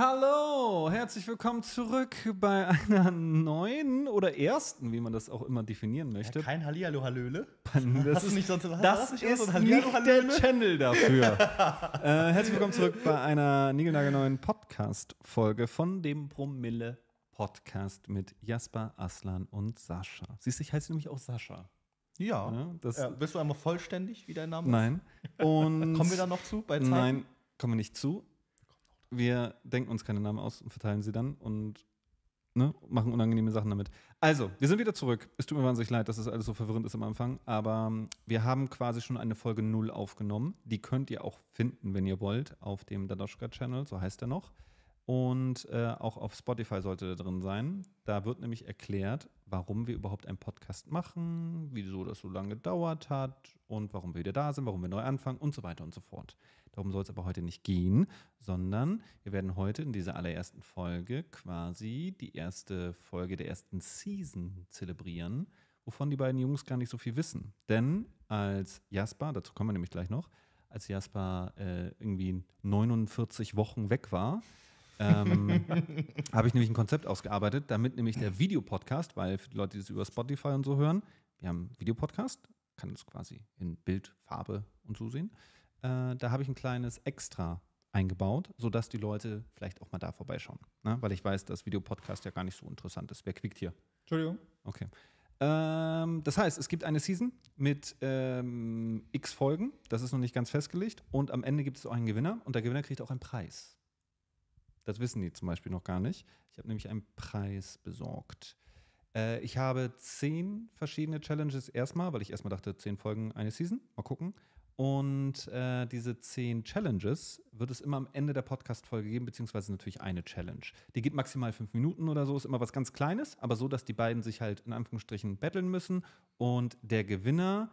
Hallo, herzlich willkommen zurück bei einer neuen oder ersten, wie man das auch immer definieren möchte. Ja, kein Hallihallo Hallöle. Das ist nicht sonst Das ist nicht, so nicht der Channel dafür. äh, herzlich willkommen zurück bei einer neuen Podcast Folge von dem Promille Podcast mit Jasper, Aslan und Sascha. Siehst du, ich heiße nämlich auch Sascha. Ja. ja das ja, bist du einmal vollständig, wie dein Name ist? Nein. kommen wir da noch zu bei Zeit? Nein, kommen wir nicht zu wir denken uns keine Namen aus und verteilen sie dann und ne, machen unangenehme Sachen damit. Also, wir sind wieder zurück. Es tut mir wahnsinnig leid, dass das alles so verwirrend ist am Anfang, aber ähm, wir haben quasi schon eine Folge 0 aufgenommen. Die könnt ihr auch finden, wenn ihr wollt, auf dem Dadoschka-Channel, so heißt er noch. Und äh, auch auf Spotify sollte da drin sein. Da wird nämlich erklärt, warum wir überhaupt einen Podcast machen, wieso das so lange gedauert hat und warum wir wieder da sind, warum wir neu anfangen und so weiter und so fort. Darum soll es aber heute nicht gehen, sondern wir werden heute in dieser allerersten Folge quasi die erste Folge der ersten Season zelebrieren, wovon die beiden Jungs gar nicht so viel wissen. Denn als Jasper, dazu kommen wir nämlich gleich noch, als Jasper äh, irgendwie 49 Wochen weg war, ähm, habe ich nämlich ein Konzept ausgearbeitet, damit nämlich der Videopodcast, weil für die Leute, die es über Spotify und so hören, wir haben einen Videopodcast, kann es quasi in Bild, Farbe und so sehen. Äh, da habe ich ein kleines Extra eingebaut, sodass die Leute vielleicht auch mal da vorbeischauen. Ne? Weil ich weiß, dass Videopodcast ja gar nicht so interessant ist. Wer quickt hier? Entschuldigung. Okay. Ähm, das heißt, es gibt eine Season mit ähm, x Folgen, das ist noch nicht ganz festgelegt. Und am Ende gibt es auch einen Gewinner und der Gewinner kriegt auch einen Preis. Das wissen die zum Beispiel noch gar nicht. Ich habe nämlich einen Preis besorgt. Äh, ich habe zehn verschiedene Challenges erstmal, weil ich erstmal dachte, zehn Folgen eine Season. Mal gucken. Und äh, diese zehn Challenges wird es immer am Ende der Podcast-Folge geben, beziehungsweise natürlich eine Challenge. Die geht maximal fünf Minuten oder so, ist immer was ganz Kleines, aber so, dass die beiden sich halt in Anführungsstrichen betteln müssen. Und der Gewinner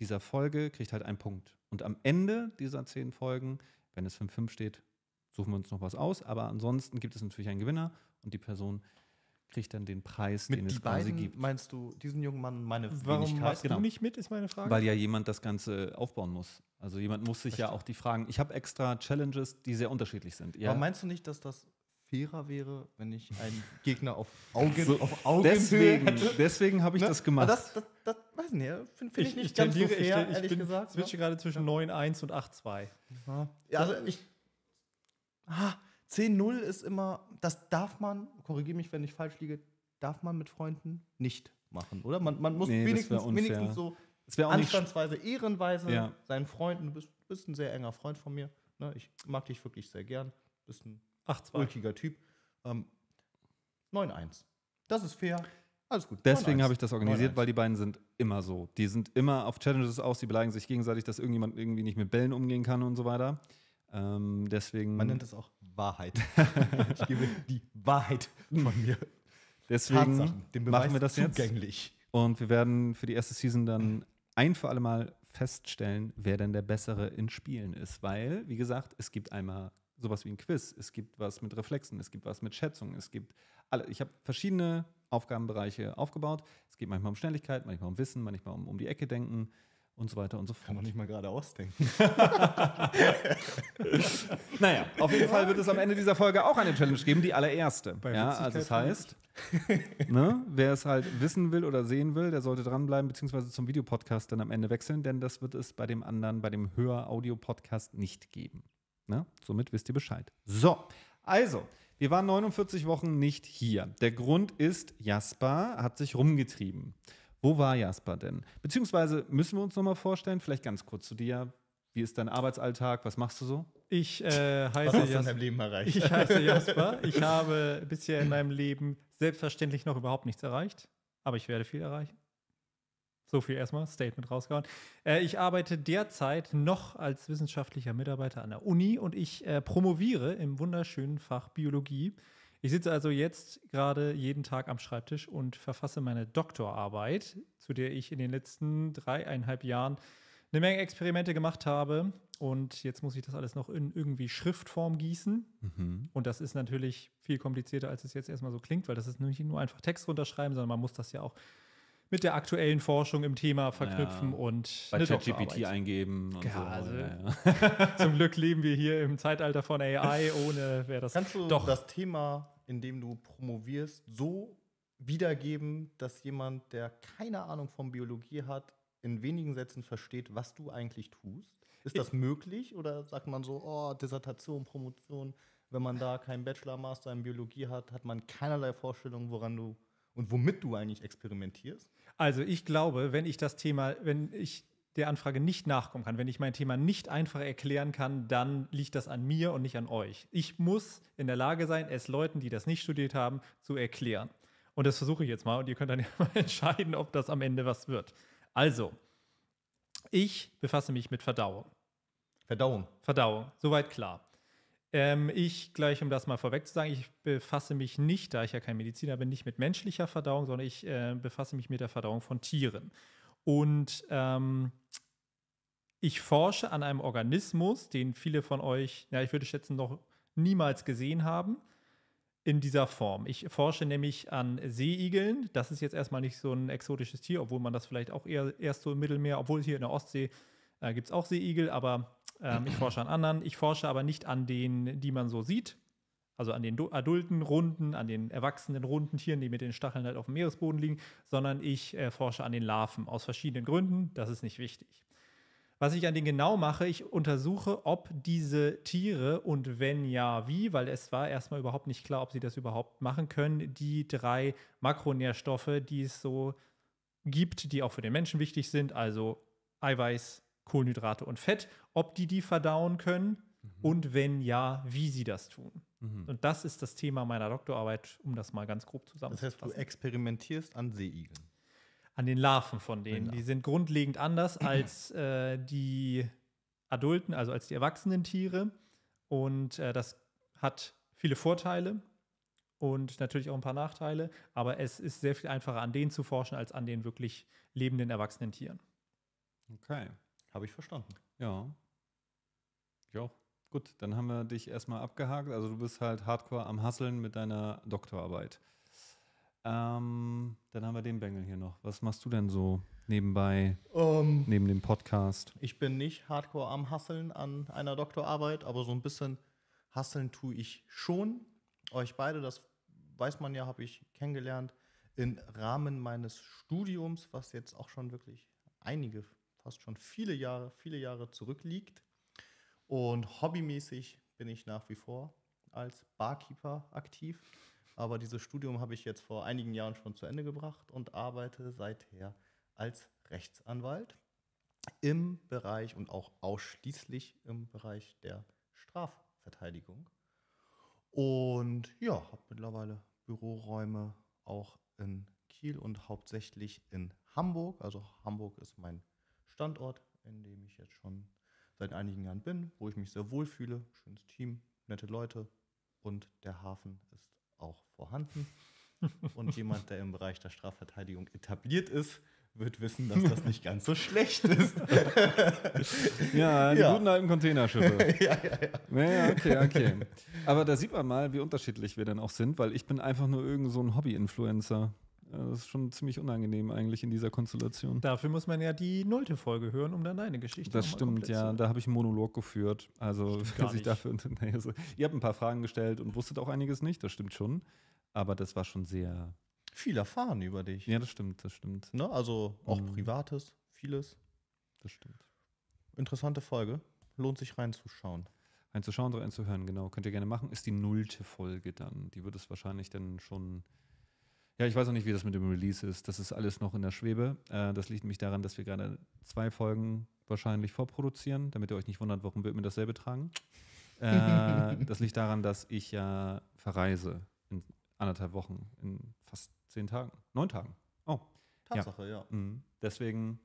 dieser Folge kriegt halt einen Punkt. Und am Ende dieser zehn Folgen, wenn es 5-5 steht, suchen wir uns noch was aus. Aber ansonsten gibt es natürlich einen Gewinner und die Person kriegt dann den Preis, mit den es quasi gibt. Meinst du diesen jungen Mann, meine Warum Wenigkeit? genau. du nicht mit, ist meine Frage. Weil ja jemand das Ganze aufbauen muss. Also jemand muss sich Verstehe. ja auch die Fragen. Ich habe extra Challenges, die sehr unterschiedlich sind. Ja. Aber meinst du nicht, dass das fairer wäre, wenn ich einen Gegner auf, Augen, so, auf Augenhöhe deswegen, hätte? Deswegen habe ich ne? das gemacht. Das, das, das, weiß nicht, finde find ich, ich, nicht ganz so fair, ich, ehrlich ich bin, gesagt. Ich ne? switche ja? gerade zwischen ja. 9.1 und 8.2. Ja, also ich ah, 10-0 ist immer, das darf man, korrigiere mich, wenn ich falsch liege, darf man mit Freunden nicht machen, oder? Man, man muss nee, wenigstens, wenigstens so anstandsweise, ehrenweise ja. seinen Freunden, du bist, bist, ein sehr enger Freund von mir, ne? ich mag dich wirklich sehr gern, bist ein Ach, ulkiger Typ. Ähm, 9-1. Das ist fair. Alles gut. Deswegen habe ich das organisiert, weil die beiden sind immer so. Die sind immer auf Challenges aus, die beleidigen sich gegenseitig, dass irgendjemand irgendwie nicht mit Bällen umgehen kann und so weiter. Ähm, deswegen, Man nennt es auch Wahrheit. ich gebe die Wahrheit von mir. Deswegen machen wir das zugänglich. jetzt. Und wir werden für die erste Season dann ein für alle Mal feststellen, wer denn der Bessere in Spielen ist. Weil, wie gesagt, es gibt einmal sowas wie ein Quiz, es gibt was mit Reflexen, es gibt was mit Schätzungen, es gibt alle. Ich habe verschiedene Aufgabenbereiche aufgebaut. Es geht manchmal um Schnelligkeit, manchmal um Wissen, manchmal um um die Ecke denken und so weiter und so fort. Kann man nicht mal gerade ausdenken. naja, auf jeden Fall wird es am Ende dieser Folge auch eine Challenge geben, die allererste. Bei ja, also das halt. heißt, ne, wer es halt wissen will oder sehen will, der sollte dranbleiben, beziehungsweise zum Videopodcast dann am Ende wechseln, denn das wird es bei dem anderen, bei dem Hör-Audio-Podcast nicht geben. Ne? Somit wisst ihr Bescheid. So, also, wir waren 49 Wochen nicht hier. Der Grund ist, Jasper hat sich rumgetrieben. Wo war Jasper denn? Beziehungsweise müssen wir uns nochmal vorstellen, vielleicht ganz kurz zu dir. Wie ist dein Arbeitsalltag? Was machst du so? Ich äh, heiße Was hast du Jasper. Leben erreicht? Ich heiße Jasper. Ich habe bisher in meinem Leben selbstverständlich noch überhaupt nichts erreicht, aber ich werde viel erreichen. So viel erstmal, Statement rausgehauen. Äh, ich arbeite derzeit noch als wissenschaftlicher Mitarbeiter an der Uni und ich äh, promoviere im wunderschönen Fach Biologie. Ich sitze also jetzt gerade jeden Tag am Schreibtisch und verfasse meine Doktorarbeit, zu der ich in den letzten dreieinhalb Jahren eine Menge Experimente gemacht habe. Und jetzt muss ich das alles noch in irgendwie Schriftform gießen. Mhm. Und das ist natürlich viel komplizierter, als es jetzt erstmal so klingt, weil das ist nicht nur einfach Text runterschreiben, sondern man muss das ja auch mit der aktuellen Forschung im Thema verknüpfen ja, und bei ChatGPT eingeben. Und ja, so. ja, Zum Glück leben wir hier im Zeitalter von AI. Ohne wäre das Kannst du doch das Thema, in dem du promovierst, so wiedergeben, dass jemand, der keine Ahnung von Biologie hat, in wenigen Sätzen versteht, was du eigentlich tust? Ist das möglich oder sagt man so, oh, Dissertation, Promotion, wenn man da keinen Bachelor, Master in Biologie hat, hat man keinerlei Vorstellung, woran du und womit du eigentlich experimentierst? Also ich glaube, wenn ich das Thema, wenn ich der Anfrage nicht nachkommen kann, wenn ich mein Thema nicht einfach erklären kann, dann liegt das an mir und nicht an euch. Ich muss in der Lage sein, es Leuten, die das nicht studiert haben, zu erklären. Und das versuche ich jetzt mal und ihr könnt dann ja mal entscheiden, ob das am Ende was wird. Also, ich befasse mich mit Verdauung. Verdauung. Verdauung, soweit klar. Ähm, ich, gleich um das mal vorweg zu sagen, ich befasse mich nicht, da ich ja kein Mediziner bin, nicht mit menschlicher Verdauung, sondern ich äh, befasse mich mit der Verdauung von Tieren. Und ähm, ich forsche an einem Organismus, den viele von euch, ja, ich würde schätzen, noch niemals gesehen haben, in dieser Form. Ich forsche nämlich an Seeigeln. Das ist jetzt erstmal nicht so ein exotisches Tier, obwohl man das vielleicht auch eher erst so im Mittelmeer, obwohl hier in der Ostsee äh, gibt es auch Seeigel, aber ähm, ich forsche an anderen. Ich forsche aber nicht an denen, die man so sieht. Also an den adulten Runden, an den erwachsenen runden Tieren, die mit den Stacheln halt auf dem Meeresboden liegen, sondern ich äh, forsche an den Larven aus verschiedenen Gründen. Das ist nicht wichtig. Was ich an denen genau mache, ich untersuche, ob diese Tiere und wenn ja, wie, weil es war erstmal überhaupt nicht klar, ob sie das überhaupt machen können, die drei Makronährstoffe, die es so gibt, die auch für den Menschen wichtig sind, also Eiweiß, Kohlenhydrate und Fett, ob die die verdauen können mhm. und wenn ja, wie sie das tun. Mhm. Und das ist das Thema meiner Doktorarbeit, um das mal ganz grob zusammenzufassen. Das heißt, du experimentierst an Seeigeln. An den Larven von denen. Genau. Die sind grundlegend anders als äh, die adulten, also als die erwachsenen Tiere. Und äh, das hat viele Vorteile und natürlich auch ein paar Nachteile, aber es ist sehr viel einfacher, an denen zu forschen, als an den wirklich lebenden erwachsenen Tieren. Okay. Habe ich verstanden. Ja. Ich auch. Gut, dann haben wir dich erstmal abgehakt. Also du bist halt hardcore am Hasseln mit deiner Doktorarbeit. Ähm, dann haben wir den Bengel hier noch. Was machst du denn so nebenbei, um, ähm, neben dem Podcast? Ich bin nicht hardcore am Hasseln an einer Doktorarbeit, aber so ein bisschen Hasseln tue ich schon. Euch beide, das weiß man ja, habe ich kennengelernt im Rahmen meines Studiums, was jetzt auch schon wirklich einige fast schon viele Jahre, viele Jahre zurückliegt. Und hobbymäßig bin ich nach wie vor als Barkeeper aktiv. Aber dieses Studium habe ich jetzt vor einigen Jahren schon zu Ende gebracht und arbeite seither als Rechtsanwalt im Bereich und auch ausschließlich im Bereich der Strafverteidigung. Und ja, habe mittlerweile Büroräume auch in Kiel und hauptsächlich in Hamburg. Also Hamburg ist mein Standort, in dem ich jetzt schon seit einigen Jahren bin, wo ich mich sehr wohl fühle. Schönes Team, nette Leute und der Hafen ist auch vorhanden. Und jemand, der im Bereich der Strafverteidigung etabliert ist, wird wissen, dass das nicht ganz so schlecht ist. ja, die ja. guten alten Containerschiffe. ja, ja, ja, ja. okay, okay. Aber da sieht man mal, wie unterschiedlich wir dann auch sind, weil ich bin einfach nur irgend so ein Hobby-Influencer. Das ist schon ziemlich unangenehm eigentlich in dieser Konstellation. Dafür muss man ja die nullte Folge hören, um dann deine Geschichte zu Das stimmt, ja. Da habe ich einen Monolog geführt. Also, wer sich dafür. Nee, also, ihr habt ein paar Fragen gestellt und wusstet auch einiges nicht, das stimmt schon. Aber das war schon sehr. Viel erfahren über dich. Ja, das stimmt, das stimmt. Ne? Also auch mhm. Privates, vieles. Das stimmt. Interessante Folge. Lohnt sich reinzuschauen. Reinzuschauen, reinzuhören, genau. Könnt ihr gerne machen. Ist die nullte Folge dann. Die wird es wahrscheinlich dann schon ja, ich weiß auch nicht, wie das mit dem Release ist. Das ist alles noch in der Schwebe. Äh, das liegt nämlich daran, dass wir gerade zwei Folgen wahrscheinlich vorproduzieren, damit ihr euch nicht wundert, warum wird mir dasselbe tragen. Äh, das liegt daran, dass ich ja verreise in anderthalb Wochen, in fast zehn Tagen, neun Tagen. Oh. Tatsache, ja. ja. Mhm. Deswegen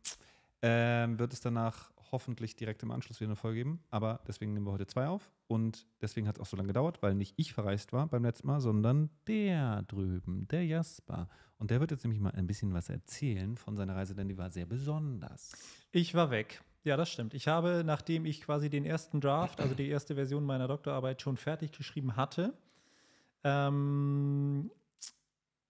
ähm, wird es danach hoffentlich direkt im Anschluss wieder eine Folge geben. Aber deswegen nehmen wir heute zwei auf. Und deswegen hat es auch so lange gedauert, weil nicht ich verreist war beim letzten Mal, sondern der drüben, der Jasper. Und der wird jetzt nämlich mal ein bisschen was erzählen von seiner Reise, denn die war sehr besonders. Ich war weg. Ja, das stimmt. Ich habe, nachdem ich quasi den ersten Draft, also die erste Version meiner Doktorarbeit schon fertig geschrieben hatte, ähm,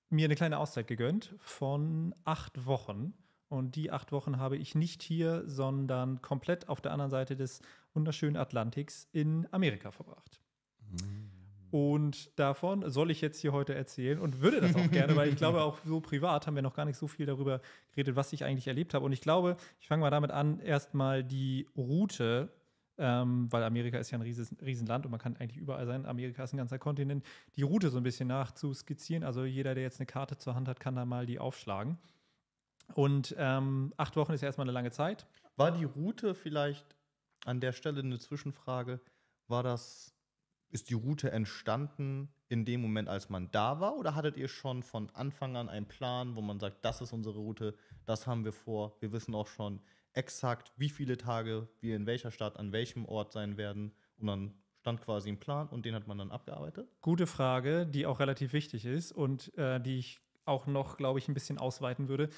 mir eine kleine Auszeit gegönnt von acht Wochen und die acht Wochen habe ich nicht hier, sondern komplett auf der anderen Seite des wunderschönen Atlantiks in Amerika verbracht. Mhm. Und davon soll ich jetzt hier heute erzählen und würde das auch gerne, weil ich glaube, auch so privat haben wir noch gar nicht so viel darüber geredet, was ich eigentlich erlebt habe. Und ich glaube, ich fange mal damit an, erstmal die Route, ähm, weil Amerika ist ja ein rieses, Riesenland und man kann eigentlich überall sein. Amerika ist ein ganzer Kontinent, die Route so ein bisschen nachzuskizzieren. Also jeder, der jetzt eine Karte zur Hand hat, kann da mal die aufschlagen. Und ähm, acht Wochen ist ja erstmal eine lange Zeit. War die Route vielleicht an der Stelle eine Zwischenfrage? War das, ist die Route entstanden in dem Moment, als man da war? Oder hattet ihr schon von Anfang an einen Plan, wo man sagt, das ist unsere Route, das haben wir vor, wir wissen auch schon exakt, wie viele Tage wir in welcher Stadt, an welchem Ort sein werden? Und dann stand quasi ein Plan und den hat man dann abgearbeitet? Gute Frage, die auch relativ wichtig ist und äh, die ich auch noch, glaube ich, ein bisschen ausweiten würde.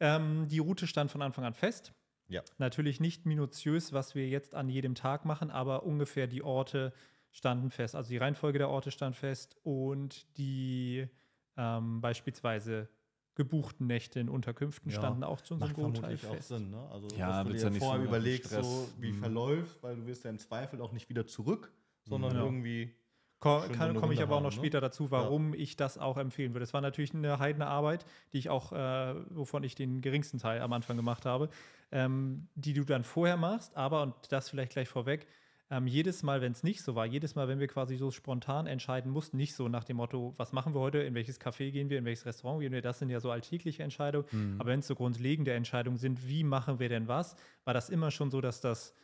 Ähm, die Route stand von Anfang an fest. Ja. Natürlich nicht minutiös, was wir jetzt an jedem Tag machen, aber ungefähr die Orte standen fest. Also die Reihenfolge der Orte stand fest und die ähm, beispielsweise gebuchten Nächte in Unterkünften ja. standen auch zu unserem Macht vermutlich Teil auch Sinn, ne? Also ja, dass du dir ja vorher überlegst, so, wie mhm. verläuft, weil du wirst ja im Zweifel auch nicht wieder zurück, sondern mhm. irgendwie Komme komm ich aber auch noch haben, ne? später ne? dazu, warum ja. ich das auch empfehlen würde. Es war natürlich eine heidene Arbeit, die ich auch, äh, wovon ich den geringsten Teil am Anfang gemacht habe, ähm, die du dann vorher machst, aber, und das vielleicht gleich vorweg, ähm, jedes Mal, wenn es nicht so war, jedes Mal, wenn wir quasi so spontan entscheiden mussten, nicht so nach dem Motto, was machen wir heute, in welches Café gehen wir, in welches Restaurant gehen wir, das sind ja so alltägliche Entscheidungen, mhm. aber wenn es so grundlegende Entscheidungen sind, wie machen wir denn was, war das immer schon so, dass das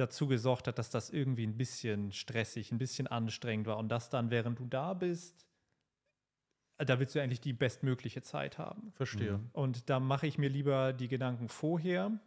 dazu gesorgt hat, dass das irgendwie ein bisschen stressig, ein bisschen anstrengend war und das dann, während du da bist, äh, da willst du eigentlich die bestmögliche Zeit haben. Verstehe. Mhm. Und da mache ich mir lieber die Gedanken vorher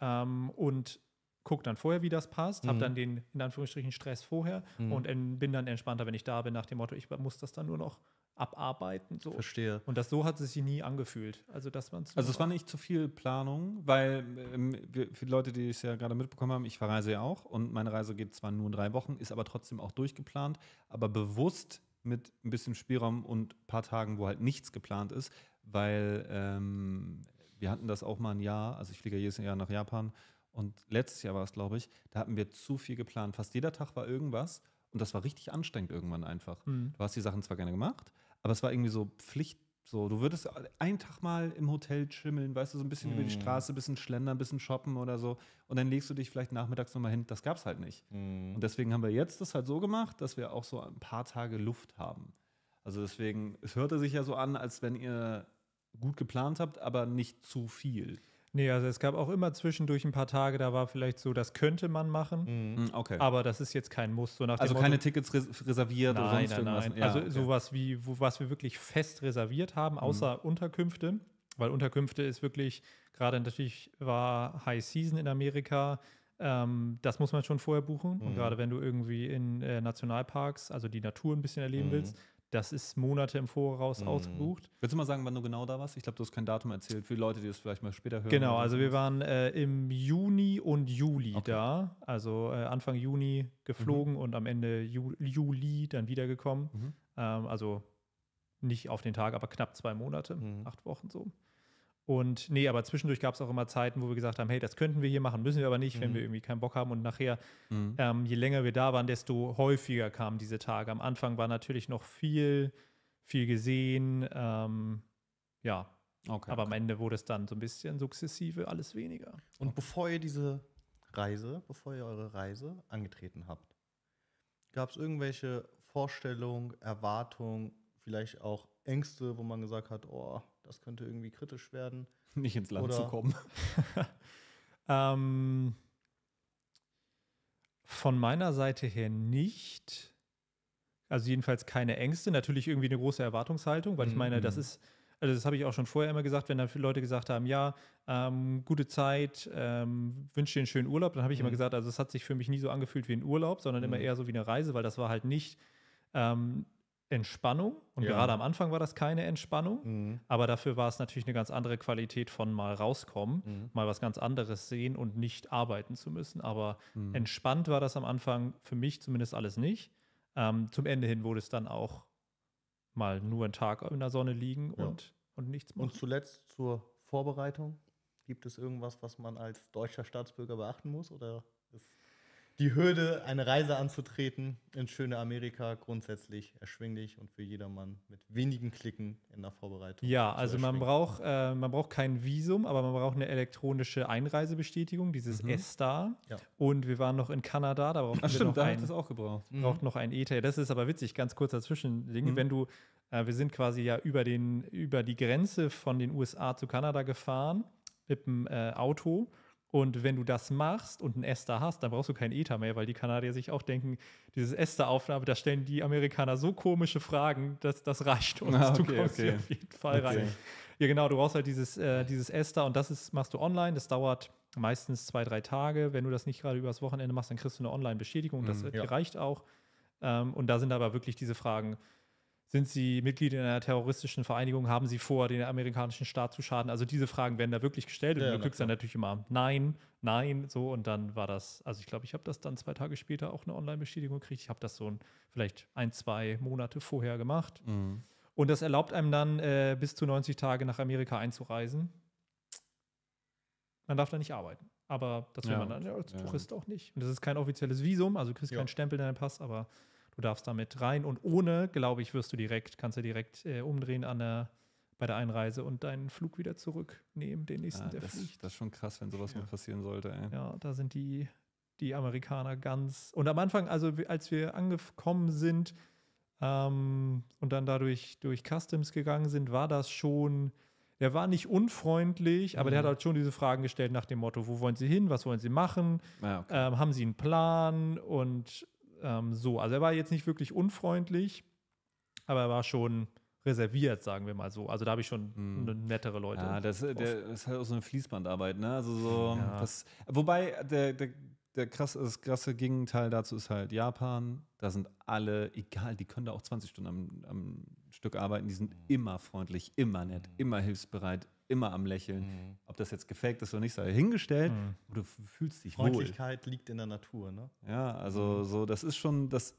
ähm, und gucke dann vorher, wie das passt, mhm. habe dann den in Anführungsstrichen Stress vorher mhm. und bin dann entspannter, wenn ich da bin, nach dem Motto, ich muss das dann nur noch abarbeiten. So. Verstehe. Und das so hat es sich nie angefühlt. Also, dass man Also, es war nicht zu viel Planung, weil ähm, für die Leute, die es ja gerade mitbekommen haben, ich verreise ja auch und meine Reise geht zwar nur in drei Wochen, ist aber trotzdem auch durchgeplant, aber bewusst mit ein bisschen Spielraum und ein paar Tagen, wo halt nichts geplant ist, weil ähm, wir hatten das auch mal ein Jahr, also ich fliege jedes Jahr nach Japan und letztes Jahr war es, glaube ich, da hatten wir zu viel geplant. Fast jeder Tag war irgendwas und das war richtig anstrengend irgendwann einfach. Mhm. Du hast die Sachen zwar gerne gemacht, aber es war irgendwie so Pflicht. So, du würdest einen Tag mal im Hotel schimmeln, weißt du, so ein bisschen mm. über die mhm. Straße, ein bisschen schlendern, ein bisschen shoppen oder so. Und dann legst du dich vielleicht nachmittags nochmal hin. Das gab es halt nicht. Mm. Und deswegen haben wir jetzt das halt so gemacht, dass wir auch so ein paar Tage Luft haben. Also deswegen, es hörte sich ja so an, als wenn ihr gut geplant habt, aber nicht zu viel. Nee, also es gab auch immer zwischendurch ein paar Tage, da war vielleicht so, das könnte man machen. Mhm, mm, okay. Aber das ist jetzt kein Muss. So also keine Motto, Tickets res reserviert nein, oder sonst nein, irgendwas. Nein. Ja, also okay. sowas wie, wo, was wir wirklich fest reserviert haben, mm. außer mhm. Unterkünfte. Weil Unterkünfte ist wirklich, gerade natürlich war High Season in Amerika, ähm, das muss man schon vorher buchen. Mhm. Und mm. gerade wenn du irgendwie in äh, Nationalparks, also die Natur ein bisschen erleben willst, das ist Monate im Voraus mhm. ausgebucht. Würdest du mal sagen, wann du genau da warst? Ich glaube, du hast kein Datum erzählt für die Leute, die das vielleicht mal später hören. Genau, also wir waren äh, im Juni und Juli okay. da. Also äh, Anfang Juni geflogen mhm. und am Ende Ju Juli dann wiedergekommen. Mhm. Ähm, also nicht auf den Tag, aber knapp zwei Monate, mhm. acht Wochen so. Und nee, aber zwischendurch gab es auch immer Zeiten, wo wir gesagt haben, hey, das könnten wir hier machen, müssen wir aber nicht, mhm. wenn wir irgendwie keinen Bock haben. Und nachher, mhm. ähm, je länger wir da waren, desto häufiger kamen diese Tage. Am Anfang war natürlich noch viel, viel gesehen. Ähm, ja. Okay, aber am Ende wurde es dann so ein bisschen sukzessive alles weniger. Und okay. bevor ihr diese Reise, bevor ihr eure Reise angetreten habt, gab es irgendwelche Vorstellungen, Erwartungen, vielleicht auch Ängste, wo man gesagt hat, oh, das könnte irgendwie kritisch werden. Nicht ins Land Oder zu kommen. ähm, von meiner Seite her nicht. Also jedenfalls keine Ängste, natürlich irgendwie eine große Erwartungshaltung, weil ich mhm. meine, das ist, also das habe ich auch schon vorher immer gesagt, wenn dann viele Leute gesagt haben, ja, ähm, gute Zeit, ähm, wünsche dir einen schönen Urlaub, dann habe ich mhm. immer gesagt, also es hat sich für mich nie so angefühlt wie ein Urlaub, sondern mhm. immer eher so wie eine Reise, weil das war halt nicht ähm, Entspannung. Und ja. gerade am Anfang war das keine Entspannung, mhm. aber dafür war es natürlich eine ganz andere Qualität von mal rauskommen, mhm. mal was ganz anderes sehen und nicht arbeiten zu müssen. Aber mhm. entspannt war das am Anfang für mich zumindest alles nicht. Ähm, zum Ende hin wurde es dann auch mal nur ein Tag in der Sonne liegen ja. und, und nichts machen. Und zuletzt zur Vorbereitung. Gibt es irgendwas, was man als deutscher Staatsbürger beachten muss? Oder ist die Hürde, eine Reise anzutreten in schöne Amerika, grundsätzlich erschwinglich und für jedermann mit wenigen Klicken in der Vorbereitung. Ja, also man braucht, äh, man braucht kein Visum, aber man braucht eine elektronische Einreisebestätigung, dieses mhm. S-Star. Ja. Und wir waren noch in Kanada, da braucht stimmt, noch da ein, das auch gebraucht. Braucht mhm. noch ein ETA. Das ist aber witzig, ganz kurz dazwischen. Mhm. Wenn du, äh, wir sind quasi ja über, den, über die Grenze von den USA zu Kanada gefahren mit dem äh, Auto und wenn du das machst und ein Ester hast, dann brauchst du kein Ether mehr, weil die Kanadier sich auch denken, dieses Ester-Aufnahme, da stellen die Amerikaner so komische Fragen, dass das reicht uns. Ah, okay, du kommst okay. hier auf jeden Fall okay. rein. Ja, genau, du brauchst halt dieses, äh, dieses Ester und das ist, machst du online. Das dauert meistens zwei, drei Tage. Wenn du das nicht gerade übers Wochenende machst, dann kriegst du eine Online-Bestätigung. Das mm, ja. reicht auch. Ähm, und da sind aber wirklich diese Fragen, sind sie Mitglied in einer terroristischen Vereinigung? Haben sie vor, den amerikanischen Staat zu schaden? Also diese Fragen werden da wirklich gestellt und ja, du kriegst dann natürlich immer Nein, Nein, so und dann war das, also ich glaube, ich habe das dann zwei Tage später auch eine Online-Bestätigung gekriegt. Ich habe das so ein, vielleicht ein, zwei Monate vorher gemacht. Mhm. Und das erlaubt einem dann äh, bis zu 90 Tage nach Amerika einzureisen. Man darf da nicht arbeiten. Aber das will ja, man dann als ja. Tourist auch nicht. Und das ist kein offizielles Visum, also du kriegst jo. keinen Stempel in deinen Pass, aber Du darfst damit rein und ohne, glaube ich, wirst du direkt, kannst du direkt äh, umdrehen an der, bei der Einreise und deinen Flug wieder zurücknehmen, den nächsten, ah, der das, fliegt. Das ist schon krass, wenn sowas ja. mal passieren sollte. Ey. Ja, da sind die, die Amerikaner ganz. Und am Anfang, also als wir angekommen sind ähm, und dann dadurch durch Customs gegangen sind, war das schon. Der war nicht unfreundlich, aber mhm. der hat mhm. halt schon diese Fragen gestellt nach dem Motto, wo wollen Sie hin, was wollen Sie machen, ja, ah, okay. ähm, haben Sie einen Plan und ähm, so. Also er war jetzt nicht wirklich unfreundlich, aber er war schon reserviert, sagen wir mal so. Also da habe ich schon hm. nettere Leute. Ja, das, der, das, ist halt auch so eine Fließbandarbeit, ne? Also so, ja. das, wobei der, der, der krass, das krasse Gegenteil dazu ist halt Japan. Da sind alle, egal, die können da auch 20 Stunden am, am Stück arbeiten, die sind mhm. immer freundlich, immer nett, mhm. immer hilfsbereit, immer am Lächeln. Mhm. Ob das jetzt gefaked ist oder nicht, sei hingestellt. Mhm. Du fühlst dich Freundlichkeit wohl. Freundlichkeit liegt in der Natur, ne? Ja, also mhm. so, das ist schon, das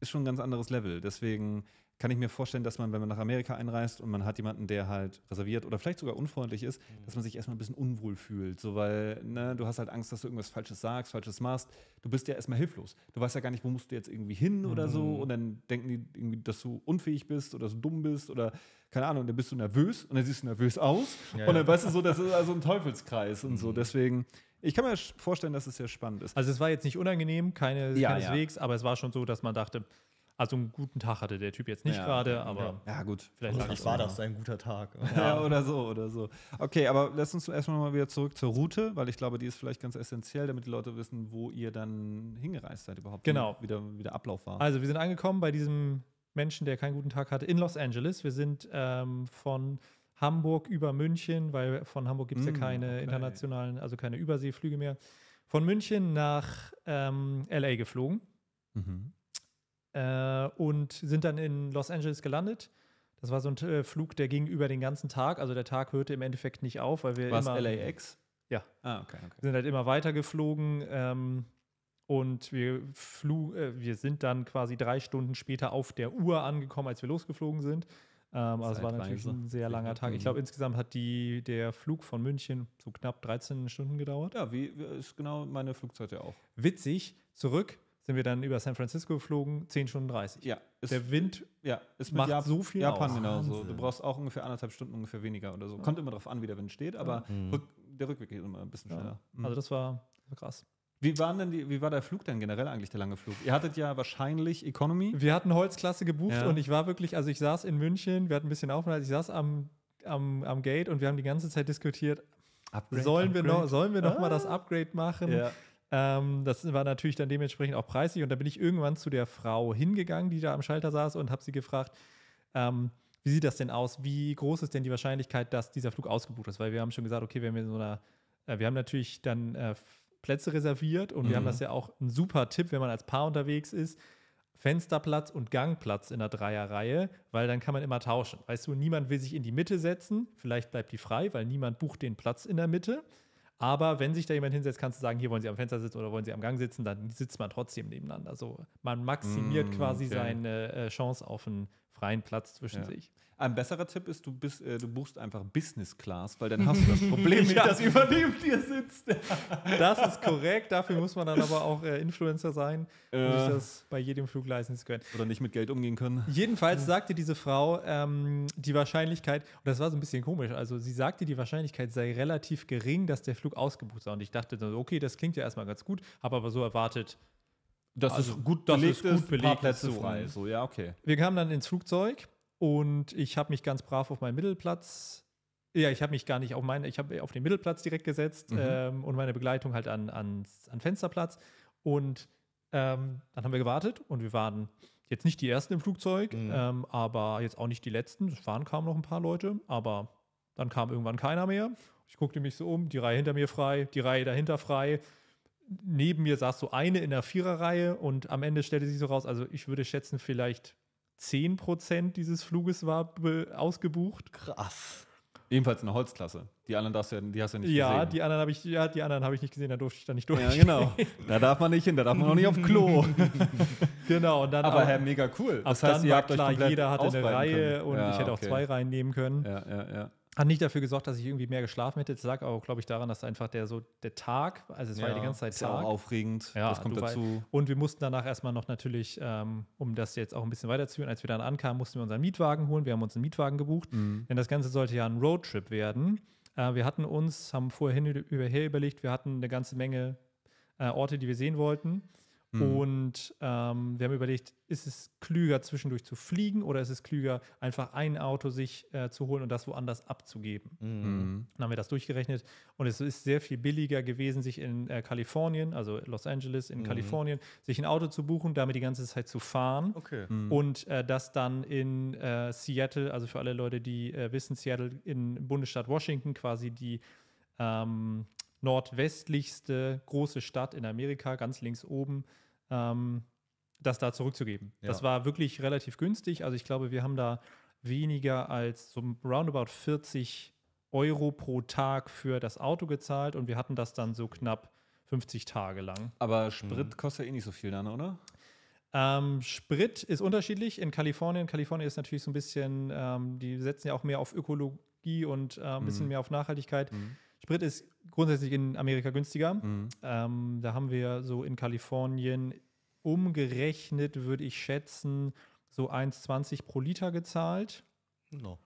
ist schon ein ganz anderes Level. Deswegen kann ich mir vorstellen, dass man, wenn man nach Amerika einreist und man hat jemanden, der halt reserviert oder vielleicht sogar unfreundlich ist, mhm. dass man sich erstmal ein bisschen unwohl fühlt. So, weil ne, du hast halt Angst, dass du irgendwas Falsches sagst, Falsches machst. Du bist ja erstmal hilflos. Du weißt ja gar nicht, wo musst du jetzt irgendwie hin mhm. oder so. Mhm. Und dann denken die irgendwie, dass du unfähig bist oder so dumm bist oder keine Ahnung. Und dann bist du nervös und dann siehst du nervös aus. Ja, und dann ja. weißt du so, das ist also ein Teufelskreis mhm. und so. Mhm. Deswegen. Ich kann mir vorstellen, dass es sehr spannend ist. Also es war jetzt nicht unangenehm, keine, ja, keineswegs, aber es war schon so, dass man dachte, also einen guten Tag hatte der Typ jetzt nicht ja, gerade, aber. Ja, ja gut. Vielleicht also ich war das ein guter Tag. Ja, oder so, oder so. Okay, aber lass uns erstmal mal wieder zurück zur Route, weil ich glaube, die ist vielleicht ganz essentiell, damit die Leute wissen, wo ihr dann hingereist seid überhaupt. Genau. Wie der, wie der Ablauf war. Also, wir sind angekommen bei diesem Menschen, der keinen guten Tag hatte, in Los Angeles. Wir sind ähm, von Hamburg über München, weil von Hamburg gibt es ja mm, keine okay. internationalen, also keine Überseeflüge mehr. Von München nach ähm, LA geflogen. Mhm äh, und sind dann in Los Angeles gelandet. Das war so ein äh, Flug, der ging über den ganzen Tag. Also der Tag hörte im Endeffekt nicht auf, weil wir War's immer. LAX? Ja. Ah, okay, okay. Sind halt immer weiter geflogen. Ähm, und wir, flug, äh, wir sind dann quasi drei Stunden später auf der Uhr angekommen, als wir losgeflogen sind. Ähm, also es war natürlich ein sehr langer Tag. Ich glaube, insgesamt hat die, der Flug von München so knapp 13 Stunden gedauert. Ja, wie, wie ist genau meine Flugzeit ja auch. Witzig, zurück sind wir dann über San Francisco geflogen, 10 Stunden 30. Ja. Der Wind ja, ist macht Jap so viel Japan aus. so. Du brauchst auch ungefähr anderthalb Stunden ungefähr weniger oder so. Ja. Kommt immer darauf an, wie der Wind steht, aber mhm. rück, der Rückweg geht immer ein bisschen ja. schneller. Mhm. Also das war, krass. Wie, waren denn die, wie war der Flug denn generell eigentlich, der lange Flug? Ihr hattet ja wahrscheinlich Economy. Wir hatten Holzklasse gebucht ja. und ich war wirklich, also ich saß in München, wir hatten ein bisschen Aufenthalt, ich saß am, am, am Gate und wir haben die ganze Zeit diskutiert, Upgrade, sollen, Upgrade? Wir noch, sollen wir noch ah. mal das Upgrade machen? Ja. Ähm, das war natürlich dann dementsprechend auch preisig. Und da bin ich irgendwann zu der Frau hingegangen, die da am Schalter saß und habe sie gefragt, ähm, wie sieht das denn aus? Wie groß ist denn die Wahrscheinlichkeit, dass dieser Flug ausgebucht ist? Weil wir haben schon gesagt, okay, wenn wir so einer, äh, wir haben natürlich dann äh, Plätze reserviert und mhm. wir haben mhm. das ja auch ein super Tipp, wenn man als Paar unterwegs ist. Fensterplatz und Gangplatz in der Dreierreihe, weil dann kann man immer tauschen. Weißt du, niemand will sich in die Mitte setzen, vielleicht bleibt die frei, weil niemand bucht den Platz in der Mitte. Aber wenn sich da jemand hinsetzt, kannst du sagen, hier wollen sie am Fenster sitzen oder wollen sie am Gang sitzen, dann sitzt man trotzdem nebeneinander. Also man maximiert mm, quasi okay. seine äh, Chance auf einen freien Platz zwischen ja. sich. Ein besserer Tipp ist, du, bist, äh, du, buchst einfach Business Class, weil dann hast du das Problem nicht, dass über neben dir sitzt. das ist korrekt, dafür muss man dann aber auch äh, Influencer sein äh. und sich äh. das bei jedem Flug leisten können. Oder nicht mit Geld umgehen können. Jedenfalls ja. sagte diese Frau, ähm, die Wahrscheinlichkeit, und das war so ein bisschen komisch, also sie sagte, die Wahrscheinlichkeit sei relativ gering, dass der Flug ausgebucht sei. Und ich dachte, okay, das klingt ja erstmal ganz gut, habe aber so erwartet, das also, ist gut das belegt, ist gut ist, belegt, paar Plätze frei. So, ja, okay. Wir kamen dann ins Flugzeug und ich habe mich ganz brav auf meinen Mittelplatz. Ja, ich habe mich gar nicht auf meinen, ich habe auf den Mittelplatz direkt gesetzt mhm. ähm, und meine Begleitung halt an, ans, an Fensterplatz. Und ähm, dann haben wir gewartet und wir waren jetzt nicht die ersten im Flugzeug, mhm. ähm, aber jetzt auch nicht die letzten. Es waren kaum noch ein paar Leute, aber dann kam irgendwann keiner mehr. Ich guckte mich so um, die Reihe hinter mir frei, die Reihe dahinter frei neben mir saß so eine in der Viererreihe und am Ende stellte sich so raus, also ich würde schätzen, vielleicht 10% dieses Fluges war ausgebucht. Krass. Ebenfalls eine Holzklasse. Die anderen darfst du ja, die hast du ja nicht ja, gesehen. Die anderen ich, ja, die anderen habe ich nicht gesehen, da durfte ich dann nicht durch. Ja, genau. da darf man nicht hin, da darf man auch nicht auf Klo. genau. Aber, aber Herr, mega cool. Das heißt, dann ihr habt klar, jeder hatte eine Reihe können. und ja, ich hätte okay. auch zwei Reihen nehmen können. Ja, ja, ja hat nicht dafür gesorgt, dass ich irgendwie mehr geschlafen hätte. Das lag aber, glaube ich, daran, dass einfach der so der Tag, also es ja, war ja die ganze Zeit ist Tag. auch aufregend, ja, das kommt dazu. und wir mussten danach erstmal noch natürlich, ähm, um das jetzt auch ein bisschen weiterzuführen, als wir dann ankamen, mussten wir unseren Mietwagen holen. Wir haben uns einen Mietwagen gebucht, mhm. denn das Ganze sollte ja ein Roadtrip werden. Äh, wir hatten uns, haben vorhin über, überlegt, wir hatten eine ganze Menge äh, Orte, die wir sehen wollten. Mhm. Und ähm, wir haben überlegt, ist es klüger, zwischendurch zu fliegen oder ist es klüger, einfach ein Auto sich äh, zu holen und das woanders abzugeben? Mhm. mhm. Dann haben wir das durchgerechnet und es ist sehr viel billiger gewesen, sich in äh, Kalifornien, also Los Angeles in mhm. Kalifornien, sich ein Auto zu buchen, damit die ganze Zeit zu fahren okay. Mhm. und äh, das dann in äh, Seattle, also für alle Leute, die äh, wissen, Seattle in Bundesstaat Washington quasi die ähm, nordwestlichste große Stadt in Amerika, ganz links oben ähm, das da zurückzugeben. Ja. Das war wirklich relativ günstig. Also ich glaube, wir haben da weniger als so roundabout 40 Euro pro Tag für das Auto gezahlt und wir hatten das dann so knapp 50 Tage lang. Aber mhm. Sprit mhm. kostet eh nicht so viel dann, oder? Ähm, Sprit ist unterschiedlich in Kalifornien. Kalifornien ist natürlich so ein bisschen, ähm, die setzen ja auch mehr auf Ökologie und äh, ein mhm. bisschen mehr auf Nachhaltigkeit. Mhm. Sprit ist grundsätzlich in Amerika günstiger. Mhm. Ähm, da haben wir so in Kalifornien umgerechnet würde ich schätzen, so 1,20 pro Liter gezahlt. No.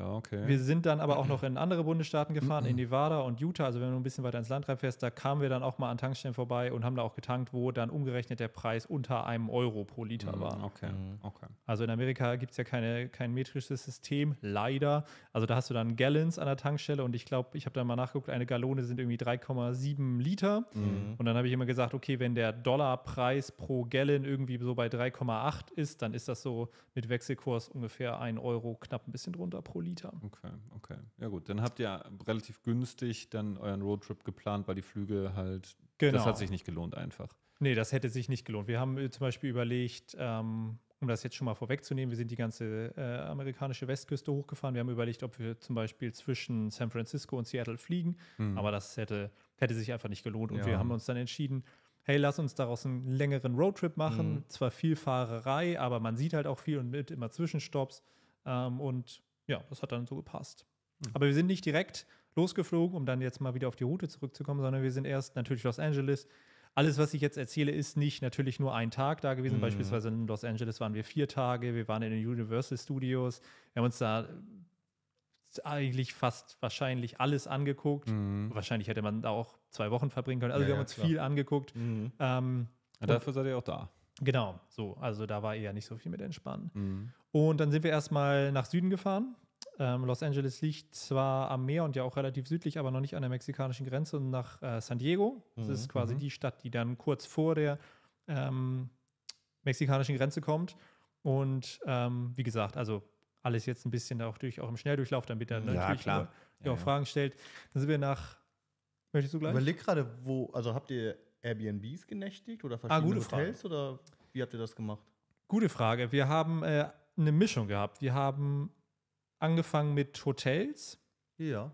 Ja, okay. Wir sind dann aber auch noch in andere Bundesstaaten gefahren, in mhm. Nevada und Utah. Also wenn du ein bisschen weiter ins Land reinfährst, da kamen wir dann auch mal an Tankstellen vorbei und haben da auch getankt, wo dann umgerechnet der Preis unter einem Euro pro Liter mhm, war. Okay, mhm. okay. Also in Amerika gibt es ja keine, kein metrisches System, leider. Also da hast du dann Gallons an der Tankstelle und ich glaube, ich habe dann mal nachgeguckt, eine Gallone sind irgendwie 3,7 Liter. Mhm. Und dann habe ich immer gesagt, okay, wenn der Dollarpreis pro Gallon irgendwie so bei 3,8 ist, dann ist das so mit Wechselkurs ungefähr ein Euro, knapp ein bisschen drunter pro Liter. Anbieter. Okay, okay. Ja gut, dann habt ihr relativ günstig dann euren Roadtrip geplant, weil die Flüge halt, genau. das hat genau. sich nicht gelohnt einfach. Nee, das hätte sich nicht gelohnt. Wir haben äh, zum Beispiel überlegt, ähm, um das jetzt schon mal vorwegzunehmen, wir sind die ganze äh, amerikanische Westküste hochgefahren. Wir haben überlegt, ob wir zum Beispiel zwischen San Francisco und Seattle fliegen, mhm. aber das hätte, hätte sich einfach nicht gelohnt. Und ja. wir haben uns dann entschieden, hey, lass uns daraus einen längeren Roadtrip machen. Mhm. Zwar viel Fahrerei, aber man sieht halt auch viel und mit immer Zwischenstopps. Ähm, und ja, das hat dann so gepasst. Mhm. Aber wir sind nicht direkt losgeflogen, um dann jetzt mal wieder auf die Route zurückzukommen, sondern wir sind erst natürlich Los Angeles. Alles, was ich jetzt erzähle, ist nicht natürlich nur ein Tag da gewesen. Mhm. Beispielsweise in Los Angeles waren wir vier Tage, wir waren in den Universal Studios, wir haben uns da eigentlich fast wahrscheinlich alles angeguckt. Mhm. Wahrscheinlich hätte man da auch zwei Wochen verbringen können. Also ja, wir haben uns ja, viel angeguckt. Mhm. Ähm, und dafür seid ihr auch da. Genau, so. Also da war eher nicht so viel mit entspannen. Mhm. Und dann sind wir erstmal nach Süden gefahren. Ähm, Los Angeles liegt zwar am Meer und ja auch relativ südlich, aber noch nicht an der mexikanischen Grenze und nach äh, San Diego. Das mhm. ist quasi mhm. die Stadt, die dann kurz vor der ähm, mexikanischen Grenze kommt. Und ähm, wie gesagt, also alles jetzt ein bisschen auch durch, auch im Schnelldurchlauf, damit er mhm. ja, natürlich klar. Nur, ja, ja, Fragen stellt. Dann sind wir nach Möchtest du gleich? Überleg gerade, wo, also habt ihr Airbnbs genächtigt oder ah, verschiedene ah, Hotels Frage. oder wie habt ihr das gemacht? Gute Frage. Wir haben äh, eine Mischung gehabt. Wir haben angefangen mit Hotels. Ja.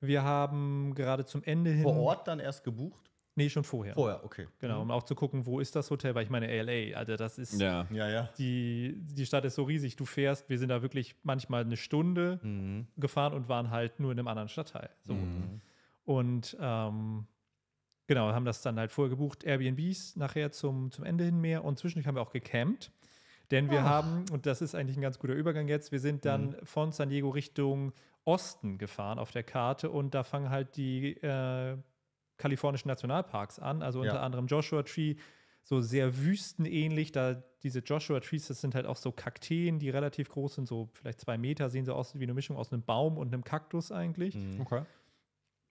Wir haben gerade zum Ende hin. Vor Ort dann erst gebucht? Nee, schon vorher. Vorher, okay. Genau, mhm. um auch zu gucken, wo ist das Hotel, weil ich meine, LA, also das ist. Ja, ja. ja. Die, die Stadt ist so riesig, du fährst, wir sind da wirklich manchmal eine Stunde mhm. gefahren und waren halt nur in einem anderen Stadtteil. So. Mhm. Und ähm, Genau, haben das dann halt vorher gebucht, Airbnbs nachher zum, zum Ende hin mehr und zwischendurch haben wir auch gecampt. Denn wir Ach. haben, und das ist eigentlich ein ganz guter Übergang jetzt, wir sind dann mhm. von San Diego Richtung Osten gefahren auf der Karte und da fangen halt die äh, kalifornischen Nationalparks an, also unter ja. anderem Joshua Tree, so sehr wüstenähnlich. Da diese Joshua Trees, das sind halt auch so Kakteen, die relativ groß sind, so vielleicht zwei Meter, sehen so aus wie eine Mischung aus einem Baum und einem Kaktus eigentlich. Mhm. Okay.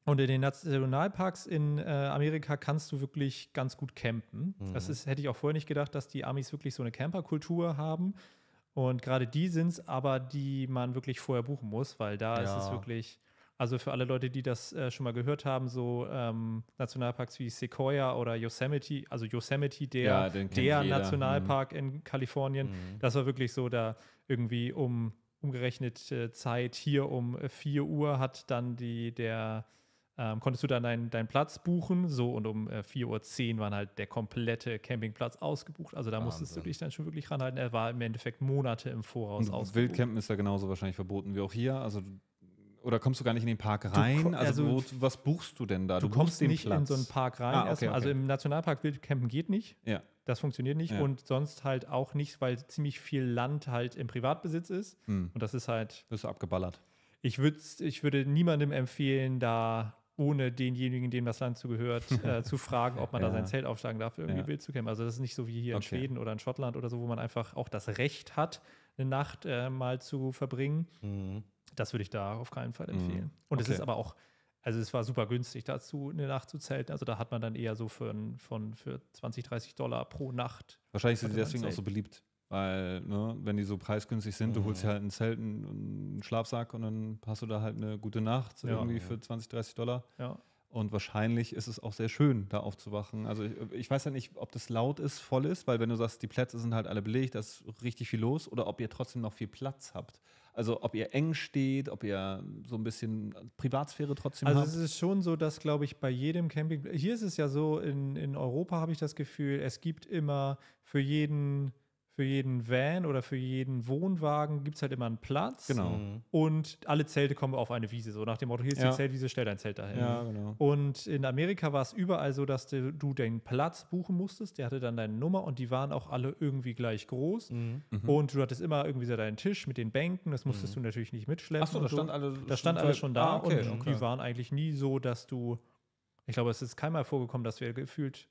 Und in den Nationalparks in äh, Amerika kannst du wirklich ganz gut campen. Mhm. Das ist, hätte ich auch vorher nicht gedacht, dass die Amis wirklich so eine Camperkultur haben. Und gerade die sind es aber, die man wirklich vorher buchen muss, weil da ja. ist es wirklich, also für alle Leute, die das äh, schon mal gehört haben, so ähm, Nationalparks wie Sequoia oder Yosemite, also Yosemite, der, ja, der Nationalpark mhm. in Kalifornien, mhm. das war wirklich so, da irgendwie um umgerechnet äh, Zeit hier um 4 Uhr hat dann die der ähm, konntest du dann deinen, deinen Platz buchen. So und um äh, 4.10 Uhr war halt der komplette Campingplatz ausgebucht. Also da Wahnsinn. musstest du dich dann schon wirklich ranhalten. Er war im Endeffekt Monate im Voraus und ausgebucht. Wildcampen ist ja genauso wahrscheinlich verboten wie auch hier. Also oder kommst du gar nicht in den Park rein? Du, also, also wo, was buchst du denn da? Du, du kommst nicht Platz. in so einen Park rein. Ah, okay, also okay. Also im Nationalpark Wildcampen geht nicht. Ja. Das funktioniert nicht. Ja. Und sonst halt auch nicht, weil ziemlich viel Land halt im Privatbesitz ist. Hm. Und das ist halt. Bist du abgeballert. Ich, würd, ich würde niemandem empfehlen, da ohne denjenigen, dem das Land zugehört, äh, zu fragen, ob man ja. da sein Zelt aufschlagen darf, irgendwie ja. wild zu campen. Also das ist nicht so wie hier okay. in Schweden oder in Schottland oder so, wo man einfach auch das Recht hat, eine Nacht äh, mal zu verbringen. Mhm. Das würde ich da auf keinen Fall mhm. empfehlen. Mhm. Und es ist aber auch, also es war super günstig, dazu eine Nacht zu zelten. Also da hat man dann eher so für, von, für 20, 30 Dollar pro Nacht. Wahrscheinlich sind sie deswegen auch so beliebt weil, ne, wenn die so preisgünstig sind, mhm. du holst mhm. dir halt ein Zelt, einen Schlafsack und dann hast du da halt eine gute Nacht ja, irgendwie ja. für 20, 30 Dollar. Ja. Und wahrscheinlich ist es auch sehr schön, da aufzuwachen. Also ich, ich weiß ja nicht, ob das laut ist, voll ist, weil wenn du sagst, die Plätze sind halt alle belegt, da ist richtig viel los, oder ob ihr trotzdem noch viel Platz habt. Also ob ihr eng steht, ob ihr so ein bisschen Privatsphäre trotzdem also habt. Also es ist schon so, dass, glaube ich, bei jedem Campingplatz, hier ist es ja so, in, in Europa habe ich das Gefühl, es gibt immer für jeden für jeden Van oder für jeden Wohnwagen gibt es halt immer einen Platz. Genau. Mhm. Und alle Zelte kommen auf eine Wiese. So nach dem Motto, hier ist ja. die Zeltwiese, stell dein Zelt dahin. Ja, genau. Und in Amerika war es überall so, dass du, du den Platz buchen musstest. Der hatte dann deine Nummer und die waren auch alle irgendwie gleich groß. Mhm. mhm. Und du hattest immer irgendwie so deinen Tisch mit den Bänken. Das musstest mhm. du natürlich nicht mitschleppen. Achso, da stand alle, das stand alle schon da. Ah, okay, und okay. die waren eigentlich nie so, dass du ich glaube, es ist keinmal vorgekommen, dass wir gefühlt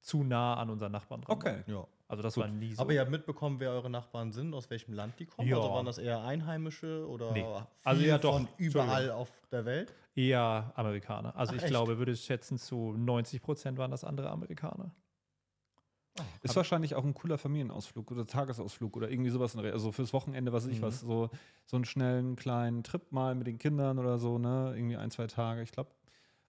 zu nah an unseren Nachbarn dran Okay, waren. ja. Also das Gut. war nie so. Aber ihr habt mitbekommen, wer eure Nachbarn sind, aus welchem Land die kommen? Also ja. Also waren das eher Einheimische oder nee. also ja, doch, von überall auf der Welt? Eher Amerikaner. Also Ach, ich echt? glaube, würde ich schätzen, zu 90 Prozent waren das andere Amerikaner. Ah, ist wahrscheinlich auch ein cooler Familienausflug oder Tagesausflug oder irgendwie sowas. Also fürs Wochenende, was weiß ich mhm. was. So, so einen schnellen kleinen Trip mal mit den Kindern oder so, ne? Irgendwie ein, zwei Tage. Ich glaube,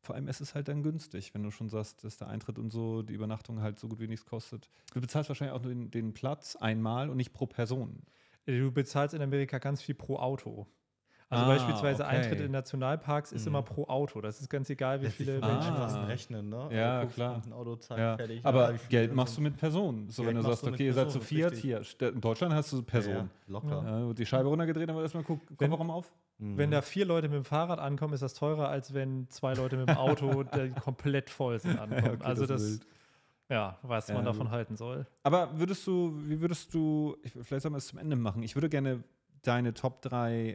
vor allem ist es halt dann günstig, wenn du schon sagst, dass der Eintritt und so die Übernachtung halt so gut wie nichts kostet. Du bezahlst wahrscheinlich auch den, den Platz einmal und nicht pro Person. Du bezahlst in Amerika ganz viel pro Auto. Also ah, beispielsweise okay. Eintritt in Nationalparks ist mhm. immer pro Auto. Das ist ganz egal, wie Lässt viele Menschen ah. rechnen. Ne? Ja, also, klar. Ein Auto zahlt ja. fertig. Aber ja, Geld machst du mit Personen. So, Geld wenn du sagst, du okay, ihr seid zu viert, hier. In Deutschland hast du Personen. Ja, locker. die Scheibe runtergedreht, haben wir erstmal gucken. Kofferraum auf? Mhm. Wenn da vier Leute mit dem Fahrrad ankommen, ist das teurer, als wenn zwei Leute mit dem Auto komplett voll sind ankommen. okay, also das, das ja, was man ähm, davon halten soll. Aber würdest du, wie würdest du, ich, vielleicht soll man es zum Ende machen. Ich würde gerne deine Top 3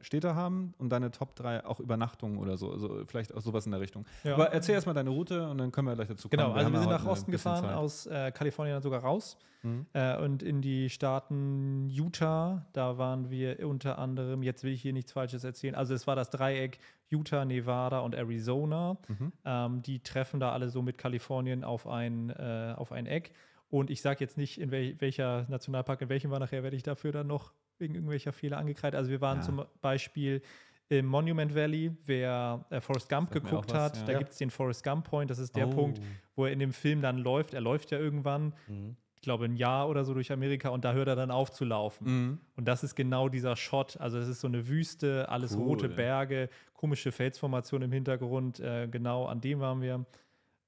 äh, Städte haben und deine Top 3 auch Übernachtungen oder so. Also vielleicht auch sowas in der Richtung. Ja. Aber erzähl erstmal deine Route und dann können wir gleich dazu kommen. Genau, wir also wir sind nach Osten gefahren, Zeit. aus äh, Kalifornien dann sogar raus mhm. äh, und in die Staaten Utah. Da waren wir unter anderem, jetzt will ich hier nichts Falsches erzählen, also es war das Dreieck Utah, Nevada und Arizona. Mhm. Ähm, die treffen da alle so mit Kalifornien auf ein, äh, auf ein Eck. Und ich sage jetzt nicht, in welcher Nationalpark, in welchem war, nachher werde ich dafür dann noch wegen irgendwelcher Fehler angekreidet. Also wir waren ja. zum Beispiel im Monument Valley, wer äh, Forrest Gump geguckt was, hat, ja. da ja. gibt es den Forrest Gump Point. Das ist der oh. Punkt, wo er in dem Film dann läuft. Er läuft ja irgendwann. Mhm ich glaube, ein Jahr oder so durch Amerika und da hört er dann auf zu laufen. Mhm. Und das ist genau dieser Shot. Also es ist so eine Wüste, alles cool. rote Berge, komische Felsformation im Hintergrund. Äh, genau an dem waren wir.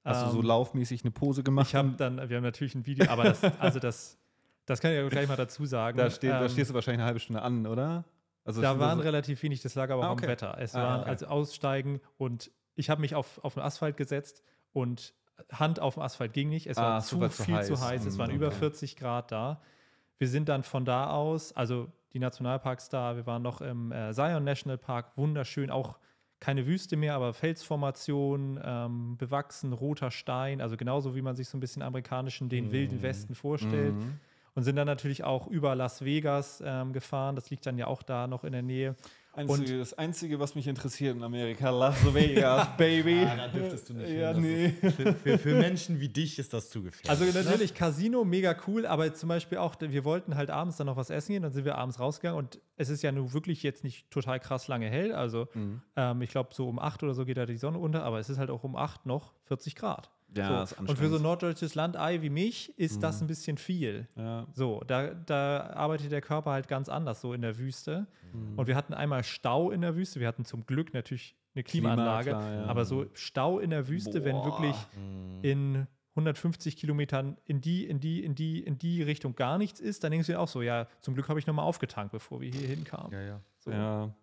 Hast du so ähm, laufmäßig eine Pose gemacht? Ich habe dann, wir haben natürlich ein Video, aber das, also das das kann ich ja gleich mal dazu sagen. Da, steht, ähm, da stehst du wahrscheinlich eine halbe Stunde an, oder? Also da waren so relativ wenig, das lag aber auch ah, okay. am Wetter. Es ah, waren okay. also Aussteigen und ich habe mich auf, auf den Asphalt gesetzt und Hand auf dem Asphalt ging nicht. Es ah, war zu, zu viel heiß. zu heiß. Es waren mm, okay. über 40 Grad da. Wir sind dann von da aus, also die Nationalparks da, wir waren noch im äh, Zion National Park, wunderschön, auch keine Wüste mehr, aber Felsformation, ähm, bewachsen, roter Stein, also genauso wie man sich so ein bisschen amerikanischen, den mm. wilden Westen vorstellt. Mm und sind dann natürlich auch über Las Vegas ähm, gefahren. Das liegt dann ja auch da noch in der Nähe. Einzige, und das Einzige, was mich interessiert in Amerika, Las Vegas, Baby. Ah, da dürftest du nicht hin. nee. Für, für, für, Menschen wie dich ist das zu gefährlich. Also ne? natürlich, Casino, mega cool, aber zum Beispiel auch, wir wollten halt abends dann noch was essen gehen, dann sind wir abends rausgegangen und es ist ja nun wirklich jetzt nicht total krass lange hell. Also mhm. ähm, ich glaube, so um acht oder so geht da die Sonne unter, aber es ist halt auch um acht noch 40 Grad. Ja, so. Und für so ein norddeutsches Landei wie mich ist mhm. das ein bisschen viel. Ja. So, da, da arbeitet der Körper halt ganz anders, so in der Wüste. Mhm. Und wir hatten einmal Stau in der Wüste. Wir hatten zum Glück natürlich eine Klimaanlage, Klima, klar, ja. aber so Stau in der Wüste, Boah. wenn wirklich mhm. in 150 Kilometern in die, in die, in die, in die Richtung gar nichts ist, dann denkst du dir auch so, ja, zum Glück habe ich nochmal aufgetankt, bevor wir hier hinkamen. Ja, ja. So. ja.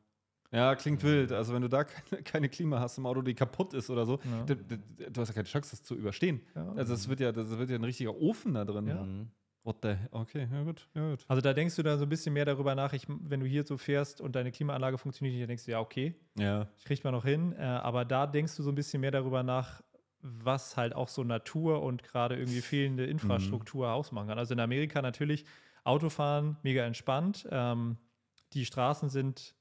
Ja, klingt wild. Also wenn du da keine, keine Klima hast im Auto, die kaputt ist oder so, ja. du, du, hast ja keine Chance, das zu überstehen. Ja. Also es wird ja, das wird ja ein richtiger Ofen da drin. Ja. Mhm. What the? Okay, ja gut, ja gut. Also da denkst du da so ein bisschen mehr darüber nach, ich, wenn du hier so fährst und deine Klimaanlage funktioniert, nicht, dann denkst du, ja, okay, ja. ich krieg mal noch hin. Äh, aber da denkst du so ein bisschen mehr darüber nach, was halt auch so Natur und gerade irgendwie fehlende mhm. Infrastruktur mhm. ausmachen kann. Also in Amerika natürlich Autofahren mega entspannt. Ähm, die Straßen sind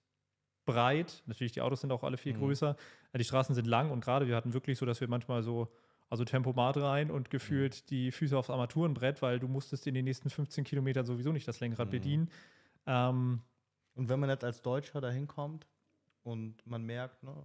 breit. Natürlich, die Autos sind auch alle viel mhm. größer. Die Straßen sind lang und gerade wir hatten wirklich so, dass wir manchmal so also Tempomat rein und mhm. gefühlt mhm. die Füße aufs Armaturenbrett, weil du musstest in den nächsten 15 Kilometern sowieso nicht das Lenkrad mhm. bedienen. Ähm, und wenn man jetzt als Deutscher da hinkommt und man merkt, ne,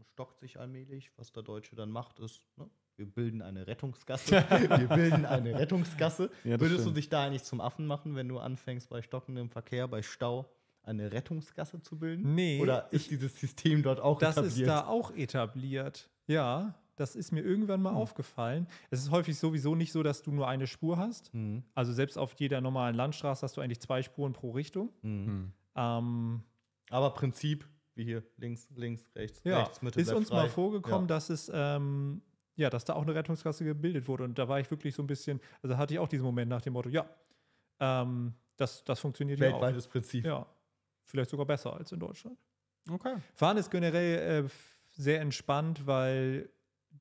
es stockt sich allmählich, was der Deutsche dann macht, ist, ne, wir bilden eine Rettungsgasse, wir bilden eine Rettungsgasse. Ja, Würdest stimmt. du dich da eigentlich zum Affen machen, wenn du anfängst bei stockendem Verkehr, bei Stau eine Rettungsgasse zu bilden? Nee. Oder ist ich, dieses System dort auch das etabliert? Das ist da auch etabliert. Ja, das ist mir irgendwann mal mhm. aufgefallen. Es ist häufig sowieso nicht so, dass du nur eine Spur hast. Mhm. Also selbst auf jeder normalen Landstraße hast du eigentlich zwei Spuren pro Richtung. Mhm. Ähm, Aber Prinzip, wie hier, links, links, rechts, ja, rechts, Mitte, Ist uns frei. mal vorgekommen, ja. dass es ähm, ja, dass da auch eine Rettungsgasse gebildet wurde. Und da war ich wirklich so ein bisschen, also hatte ich auch diesen Moment nach dem Motto, ja, ähm, das, das funktioniert Weltweites ja auch. Prinzip. Ja vielleicht sogar besser als in Deutschland. Okay. Fahren ist generell äh, sehr entspannt, weil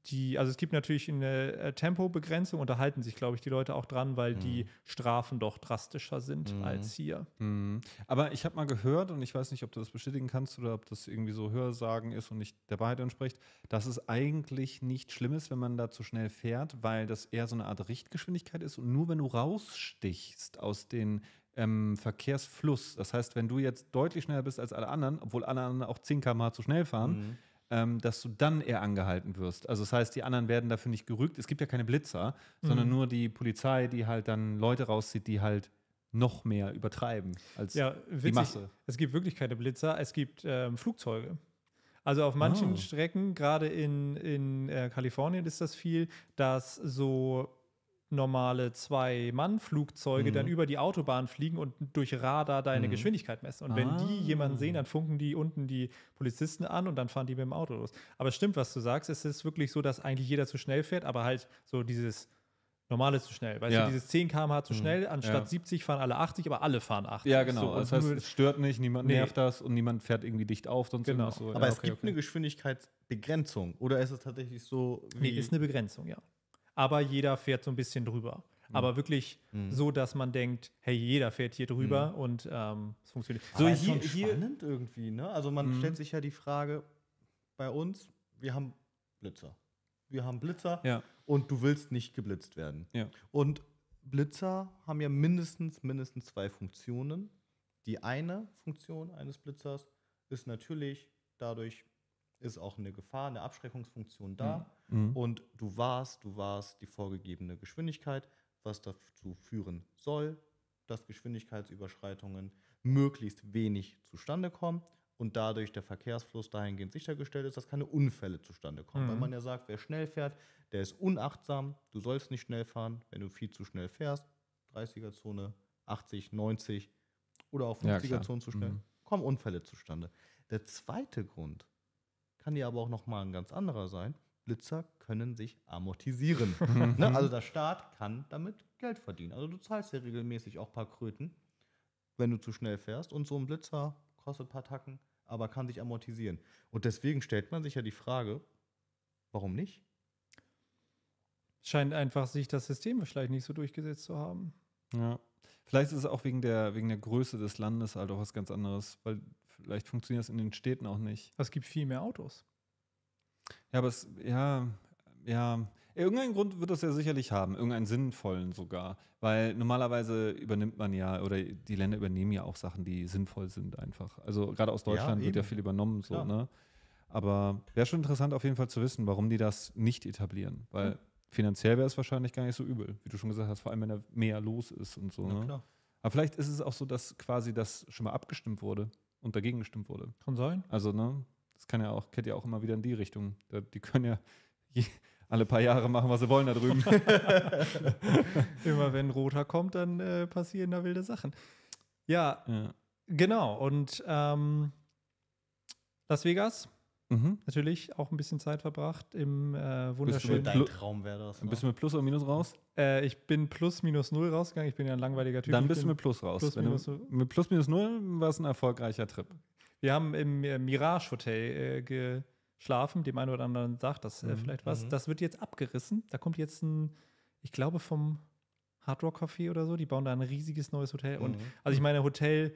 die, also es gibt natürlich eine äh, Tempobegrenzung und da sich, glaube ich, die Leute auch dran, weil mhm. die Strafen doch drastischer sind mhm. als hier. Mhm. Aber ich habe mal gehört und ich weiß nicht, ob du das bestätigen kannst oder ob das irgendwie so Hörsagen ist und nicht der Wahrheit entspricht, dass es eigentlich nicht schlimm ist, wenn man da zu schnell fährt, weil das eher so eine Art Richtgeschwindigkeit ist und nur wenn du rausstichst aus den ähm, Verkehrsfluss. Das heißt, wenn du jetzt deutlich schneller bist als alle anderen, obwohl alle anderen auch 10 km zu schnell fahren, mhm. ähm, dass du dann eher angehalten wirst. Also das heißt, die anderen werden dafür nicht gerügt. Es gibt ja keine Blitzer, mhm. sondern nur die Polizei, die halt dann Leute rauszieht, die halt noch mehr übertreiben als ja, witzig, die Masse. Es gibt wirklich keine Blitzer, es gibt ähm, Flugzeuge. Also auf manchen oh. Strecken, gerade in, in äh, Kalifornien ist das viel, dass so normale Zwei-Mann-Flugzeuge mhm. dann über die Autobahn fliegen und durch Radar deine mhm. Geschwindigkeit messen. Und ah. wenn die jemanden sehen, ah. dann funken die unten die Polizisten an und dann fahren die mit dem Auto los. Aber es stimmt, was du sagst. Es ist wirklich so, dass eigentlich jeder zu schnell fährt, aber halt so dieses normale zu schnell. Weil ja. du, dieses 10 km/h zu mhm. schnell, anstatt ja. 70 fahren alle 80, aber alle fahren 80. Ja, genau. So, das heißt, es stört nicht, niemand nee. nervt das und niemand fährt irgendwie dicht auf. Sonst genau. So. Aber ja, es gibt okay. eine Geschwindigkeitsbegrenzung oder ist es tatsächlich so wie. Nee, ist eine Begrenzung, ja aber jeder fährt so ein bisschen drüber. Mhm. Aber wirklich mhm. so, dass man denkt, hey, jeder fährt hier drüber mhm. und ähm, es funktioniert. Aber so ist hier, hier spannend irgendwie, ne? Also man mhm. stellt sich ja die Frage, bei uns, wir haben Blitzer. Wir haben Blitzer ja. und du willst nicht geblitzt werden. Ja. Und Blitzer haben ja mindestens, mindestens zwei Funktionen. Die eine Funktion eines Blitzers ist natürlich, dadurch ist auch eine Gefahr, eine Abschreckungsfunktion da. Mhm. Mhm. Und du warst, du warst die vorgegebene Geschwindigkeit, was dazu führen soll, dass Geschwindigkeitsüberschreitungen möglichst wenig zustande kommen und dadurch der Verkehrsfluss dahingehend sichergestellt ist, dass keine Unfälle zustande kommen. Mhm. Weil man ja sagt, wer schnell fährt, der ist unachtsam, du sollst nicht schnell fahren, wenn du viel zu schnell fährst, 30er-Zone, 80, 90 oder auch 50er-Zone ja, zu schnell, mhm. kommen Unfälle zustande. Der zweite Grund kann ja aber auch nochmal ein ganz anderer sein, Blitzer können sich amortisieren. ne? Also der Staat kann damit Geld verdienen. Also du zahlst ja regelmäßig auch ein paar Kröten, wenn du zu schnell fährst. Und so ein Blitzer kostet ein paar Tacken, aber kann sich amortisieren. Und deswegen stellt man sich ja die Frage, warum nicht? Scheint einfach sich das System vielleicht nicht so durchgesetzt zu haben. Ja. Vielleicht ist es auch wegen der, wegen der Größe des Landes halt auch was ganz anderes, weil vielleicht funktioniert es in den Städten auch nicht. Es gibt viel mehr Autos. Ja, aber es, ja, ja. Irgendeinen Grund wird das ja sicherlich haben, irgendeinen sinnvollen sogar. Weil normalerweise übernimmt man ja, oder die Länder übernehmen ja auch Sachen, die sinnvoll sind einfach. Also gerade aus Deutschland ja, wird ja viel übernommen, so, Klar. ne? Aber wäre schon interessant auf jeden Fall zu wissen, warum die das nicht etablieren. Weil mhm. finanziell wäre es wahrscheinlich gar nicht so übel, wie du schon gesagt hast, vor allem wenn da mehr los ist und so. Ne? Aber vielleicht ist es auch so, dass quasi das schon mal abgestimmt wurde und dagegen gestimmt wurde. Kann sein. Also, ne? Das kann ja auch, kennt ja auch immer wieder in die Richtung. Die können ja je, alle paar Jahre machen, was sie wollen da drüben. immer wenn Roter kommt, dann äh, passieren da wilde Sachen. Ja, ja. genau. Und ähm, Las Vegas, Mhm. Natürlich auch ein bisschen Zeit verbracht im äh, wunderschönen. Bist du mit Dein Traum wäre das. Ne? Bist du mit Plus oder Minus raus? Äh, ich bin plus minus null rausgegangen. Ich bin ja ein langweiliger Typ. Dann bist du mit Plus raus. Plus, minus, du, mit Plus minus null war es ein erfolgreicher Trip. Wir haben im äh, Mirage Hotel äh, geschlafen, dem einen oder anderen sagt das äh, mhm, vielleicht mhm. was. Das wird jetzt abgerissen. Da kommt jetzt ein, ich glaube, vom Hard Rock Café oder so. Die bauen da ein riesiges neues Hotel. Und mhm. also ich meine, Hotel,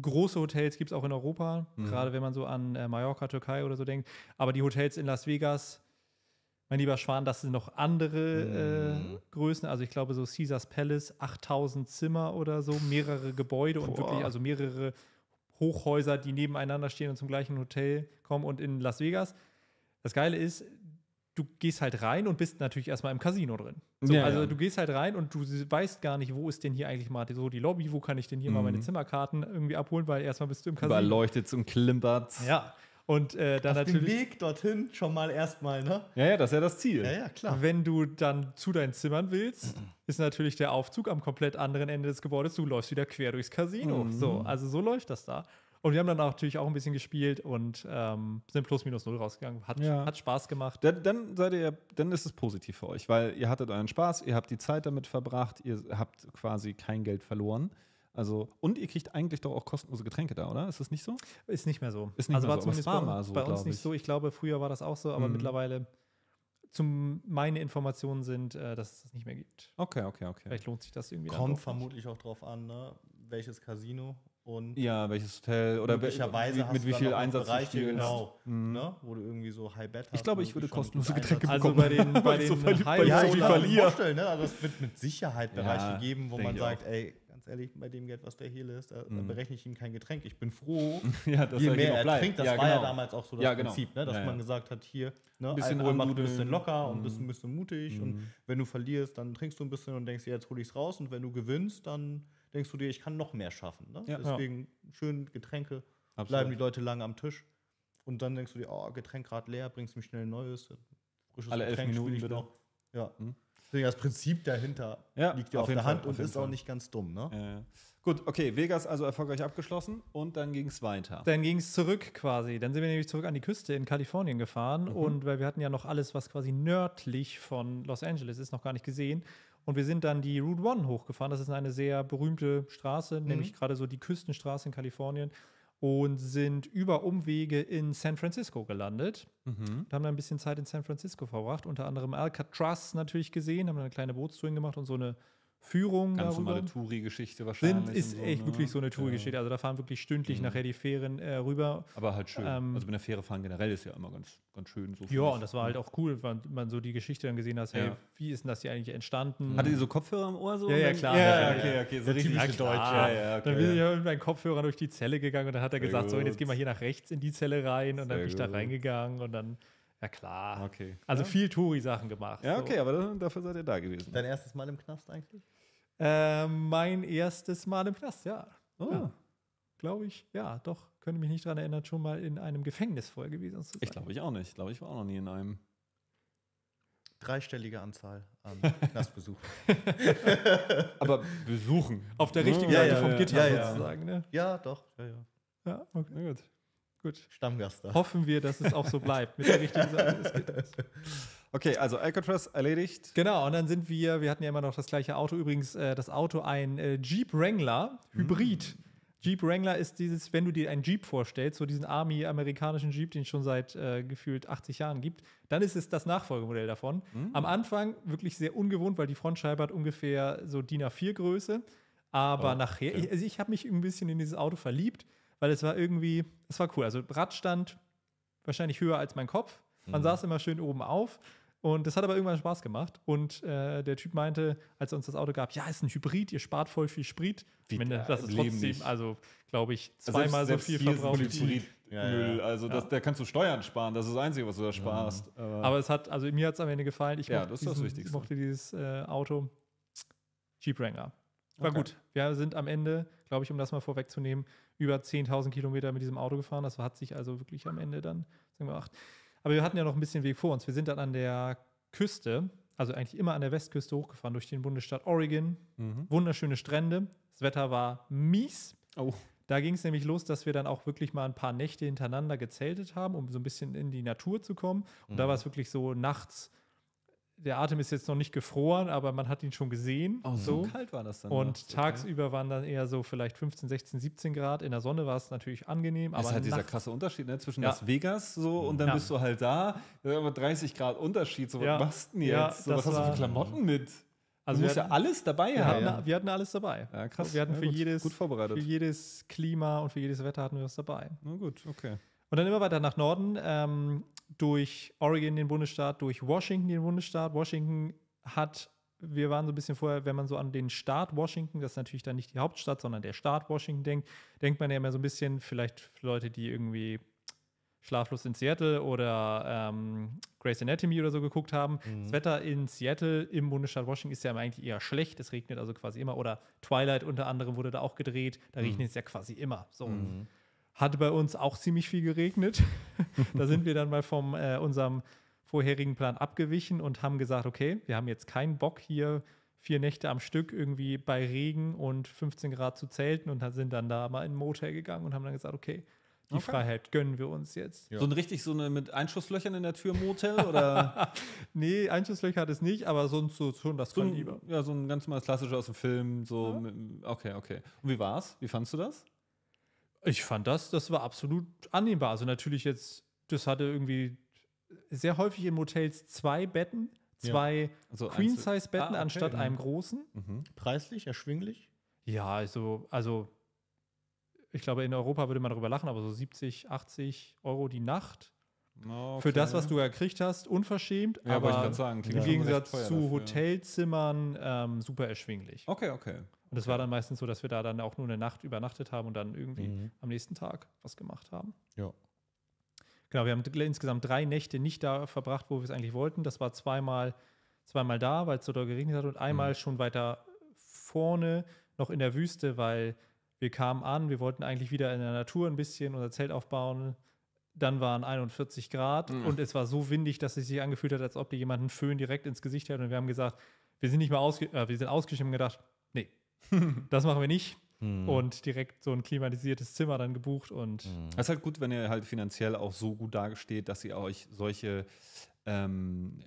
große Hotels gibt es auch in Europa, mhm. gerade wenn man so an äh, Mallorca, Türkei oder so denkt. Aber die Hotels in Las Vegas, mein lieber Schwan, das sind noch andere mhm. äh, Größen. Also ich glaube so Caesars Palace, 8000 Zimmer oder so, mehrere Gebäude Boah. und wirklich also mehrere Hochhäuser, die nebeneinander stehen und zum gleichen Hotel kommen und in Las Vegas. Das Geile ist, du gehst halt rein und bist natürlich erstmal im Casino drin. So, ja, also ja. du gehst halt rein und du weißt gar nicht, wo ist denn hier eigentlich mal so die Lobby, wo kann ich denn hier mhm. mal meine mhm. Zimmerkarten irgendwie abholen, weil erstmal bist du im Casino. Überleuchtet und klimpert. Ja. Und äh, dann Auf natürlich. Weg dorthin schon mal erstmal, ne? Ja, ja, das ist ja das Ziel. Ja, ja, klar. Wenn du dann zu deinen Zimmern willst, mhm. ist natürlich der Aufzug am komplett anderen Ende des Gebäudes. Du läufst wieder quer durchs Casino. Mhm. So, also so läuft das da. Und wir haben dann natürlich auch ein bisschen gespielt und ähm, sind plus minus null rausgegangen. Hat, ja. hat Spaß gemacht. Dann, dann, seid ihr, dann ist es positiv für euch, weil ihr hattet euren Spaß, ihr habt die Zeit damit verbracht, ihr habt quasi kein Geld verloren. Also, und ihr kriegt eigentlich doch auch kostenlose Getränke da, oder? Ist das nicht so? Ist nicht mehr so. Ist nicht also mehr war so. zumindest war bei, mal so, bei uns nicht so. Ich glaube, früher war das auch so, aber mhm. mittlerweile, zum meine Informationen sind, äh, dass es das nicht mehr gibt. Okay, okay, okay. Vielleicht lohnt sich das irgendwie. Kommt vermutlich auch drauf an, ne? welches Casino und ja, welches Hotel oder möglicherweise mit, mit wie viel Einsatz Bereiche, du genau, mhm. ne? wo du irgendwie so High Bet hast. Ich glaube, ich würde kostenlose Getränke bekommen. Also bei den bei den so High ja, ich kann mir ne? also es wird mit Sicherheit Bereiche ja, geben, wo man sagt, auch. ey ganz ehrlich, bei dem Geld, was der hier lässt, da, mhm. da berechne ich ihm kein Getränk. Ich bin froh, ja, je mehr er trinkt. Das ja, genau. war ja genau. damals auch so das ja, genau. Prinzip, ne? dass man gesagt hat, hier, ne, ein bisschen Alkohol macht ein bisschen locker und bist ein bisschen mhm. mutig. Mhm. Und wenn du verlierst, dann trinkst du ein bisschen und denkst dir, jetzt hole ich es raus. Und wenn du gewinnst, dann denkst du dir, ich kann noch mehr schaffen. Ne? Deswegen schön Getränke, Absolut. bleiben die Leute lange am Tisch. Und dann denkst du dir, oh, Getränk gerade leer, bringst mir schnell ein neues. Frisches Alle Getränk elf Minuten ich bitte. Noch. Ja. Mhm. Deswegen das Prinzip dahinter ja, liegt ja auf, auf der Hand Fall, und ist Fall. auch nicht ganz dumm. Ne? Äh. Gut, okay, Vegas also erfolgreich abgeschlossen und dann ging es weiter. Dann ging es zurück quasi. Dann sind wir nämlich zurück an die Küste in Kalifornien gefahren mhm. und weil wir hatten ja noch alles, was quasi nördlich von Los Angeles ist, noch gar nicht gesehen. Und wir sind dann die Route One hochgefahren. Das ist eine sehr berühmte Straße, mhm. nämlich gerade so die Küstenstraße in Kalifornien und sind über Umwege in San Francisco gelandet. Mhm. Und haben wir ein bisschen Zeit in San Francisco verbracht, unter anderem Alcatraz natürlich gesehen, haben eine kleine Bootstouring gemacht und so eine Führung. Ganz darüber. normale Touri-Geschichte wahrscheinlich. Sind, ist so, echt ne? wirklich so eine Touri-Geschichte. Also da fahren wirklich stündlich mhm. nachher die Fähren äh, rüber. Aber halt schön. Ähm, also mit der Fähre fahren generell ist ja immer ganz, ganz schön. So ja, und das war halt mhm. auch cool, wenn man so die Geschichte dann gesehen hat, hey, ja. wie ist denn das hier eigentlich entstanden? Hatte ihr so Kopfhörer im Ohr so? Ja, ja, klar. Ja, ja okay, okay. So richtig ja, Deutsch. Ja, okay, dann bin ich mit meinem Kopfhörer durch die Zelle gegangen und dann hat er gesagt, gut. so, jetzt gehen wir hier nach rechts in die Zelle rein und Sehr dann bin ich da reingegangen und dann na klar. Okay. Also ja. viel Touri-Sachen gemacht. Ja, so. okay, aber dafür seid ihr da gewesen. Dein erstes Mal im Knast eigentlich? Äh, mein erstes Mal im Knast, ja. Oh. ja. Glaube ich, ja, doch. Könnte mich nicht daran erinnern, schon mal in einem Gefängnis vorher gewesen zu sein. Ich glaube ich auch nicht. Ich glaube, ich war auch noch nie in einem. Dreistellige Anzahl an Knastbesuchen. aber besuchen. Auf der richtigen ja, Seite vom Gitter sozusagen, ne? Ja, doch. Ja, ja. Ja, okay. Na gut. Gut. Stammgast da. Hoffen wir, dass es auch so bleibt. Mit der richtigen Seite. Okay, also Alcatraz erledigt. Genau, und dann sind wir, wir hatten ja immer noch das gleiche Auto. Übrigens, äh, das Auto ein äh, Jeep Wrangler, hm. Hybrid. Hm. Jeep Wrangler ist dieses, wenn du dir einen Jeep vorstellst, so diesen Army-amerikanischen Jeep, den es schon seit äh, gefühlt 80 Jahren gibt, dann ist es das Nachfolgemodell davon. Mhm. Am Anfang wirklich sehr ungewohnt, weil die Frontscheibe hat ungefähr so DIN A4-Größe. Aber oh, nachher, okay. ich, also ich habe mich ein bisschen in dieses Auto verliebt weil es war irgendwie, es war cool. Also Rad stand wahrscheinlich höher als mein Kopf. Man mhm. saß immer schön oben auf. Und das hat aber irgendwann Spaß gemacht. Und äh, der Typ meinte, als er uns das Auto gab, ja, ist ein Hybrid, ihr spart voll viel Sprit. Wie, Ende, äh, das ist trotzdem, nicht. also glaube ich, also zweimal selbst, so viel verbraucht. Hybrid ja, Müll. Ja. Also ja. Das, kannst du Steuern sparen, das ist das Einzige, was du da sparst. Aber, aber, es hat, also mir hat es am Ende gefallen. Ich ja, mochte das ist das Wichtigste. mochte dieses äh, Auto. Jeep Wrangler. War okay. gut. Wir sind am Ende, glaube ich, um das mal vorwegzunehmen, über 10.000 Kilometer mit diesem Auto gefahren. Das hat sich also wirklich am Ende dann, gemacht. Aber wir hatten ja noch ein bisschen Weg vor uns. Wir sind dann an der Küste, also eigentlich immer an der Westküste hochgefahren, durch den Bundesstaat Oregon. Mhm. Wunderschöne Strände. Das Wetter war mies. Oh. Da ging es nämlich los, dass wir dann auch wirklich mal ein paar Nächte hintereinander gezeltet haben, um so ein bisschen in die Natur zu kommen. Und mhm. da war es wirklich so nachts der Atem ist jetzt noch nicht gefroren, aber man hat ihn schon gesehen. Oh, so. so kalt war das dann. Und okay. tagsüber waren dann eher so vielleicht 15, 16, 17 Grad. In der Sonne war es natürlich angenehm. Aber es ist halt dieser krasse Unterschied ne? zwischen ja. Las Vegas so und dann ja. bist du halt da. Aber 30 Grad Unterschied. So, was ja. machst du denn jetzt? So, was hast du für Klamotten mit? Also du musst hatten, ja alles dabei wir haben. Hatten, wir hatten alles dabei. Ja, krass. Wir hatten für, gut, jedes, gut für jedes Klima und für jedes Wetter hatten wir was dabei. Na gut, okay. Und dann immer weiter nach Norden, ähm, durch Oregon den Bundesstaat, durch Washington den Bundesstaat. Washington hat, wir waren so ein bisschen vorher, wenn man so an den Staat Washington, das ist natürlich dann nicht die Hauptstadt, sondern der Staat Washington denkt, denkt man ja immer so ein bisschen, vielleicht für Leute, die irgendwie Schlaflos in Seattle oder ähm, Grey's Anatomy oder so geguckt haben. Mhm. Das Wetter in Seattle im Bundesstaat Washington ist ja eigentlich eher schlecht. Es regnet also quasi immer. Oder Twilight unter anderem wurde da auch gedreht. Da mhm. regnet es ja quasi immer. So. Mhm hatte bei uns auch ziemlich viel geregnet. da sind wir dann mal von äh, unserem vorherigen Plan abgewichen und haben gesagt, okay, wir haben jetzt keinen Bock hier vier Nächte am Stück irgendwie bei Regen und 15 Grad zu zelten und sind dann da mal in ein Motel gegangen und haben dann gesagt, okay, die okay. Freiheit gönnen wir uns jetzt. Ja. So ein richtig so eine mit Einschusslöchern in der Tür Motel oder? nee, Einschusslöcher hat es nicht, aber sonst so schon das so ein, Ja, so ein ganz normales klassisches aus dem Film. So ja. okay, okay. Und wie war's? Wie fandest du das? Ich fand das, das war absolut annehmbar. Also natürlich jetzt, das hatte irgendwie sehr häufig in Motels zwei Betten, zwei ja. also Queen-Size-Betten ah, okay, anstatt ja. Mhm. einem großen. Mhm. Preislich, erschwinglich? Ja, also, also ich glaube, in Europa würde man darüber lachen, aber so 70, 80 Euro die Nacht. Okay. Für das, was du gekriegt hast, unverschämt, ja, aber, aber sagen, im Gegensatz zu dafür. Hotelzimmern ähm, super erschwinglich. Okay, okay. Und es war dann meistens so, dass wir da dann auch nur eine Nacht übernachtet haben und dann irgendwie mhm. am nächsten Tag was gemacht haben. Ja. Genau, wir haben insgesamt drei Nächte nicht da verbracht, wo wir es eigentlich wollten. Das war zweimal, zweimal da, weil es so doll geregnet hat und einmal mhm. schon weiter vorne noch in der Wüste, weil wir kamen an, wir wollten eigentlich wieder in der Natur ein bisschen unser Zelt aufbauen. Dann waren 41 Grad mhm. und es war so windig, dass es sich angefühlt hat, als ob dir jemand einen Föhn direkt ins Gesicht hätte. Und wir haben gesagt, wir sind nicht mal ausge äh, wir sind ausgeschrieben gedacht, nee, das machen wir nicht. Mhm. Und direkt so ein klimatisiertes Zimmer dann gebucht und. Mhm. ist halt gut, wenn ihr halt finanziell auch so gut dargesteht, dass ihr euch solche ähm,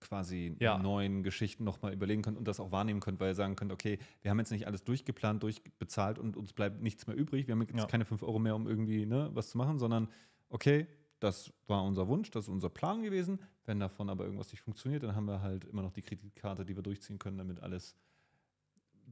quasi ja. neuen Geschichten nochmal überlegen könnt und das auch wahrnehmen könnt, weil ihr sagen könnt, okay, wir haben jetzt nicht alles durchgeplant, durchbezahlt und uns bleibt nichts mehr übrig. Wir haben jetzt ja. keine 5 Euro mehr, um irgendwie ne, was zu machen, sondern okay, das war unser Wunsch, das ist unser Plan gewesen. Wenn davon aber irgendwas nicht funktioniert, dann haben wir halt immer noch die Kreditkarte, die wir durchziehen können, damit alles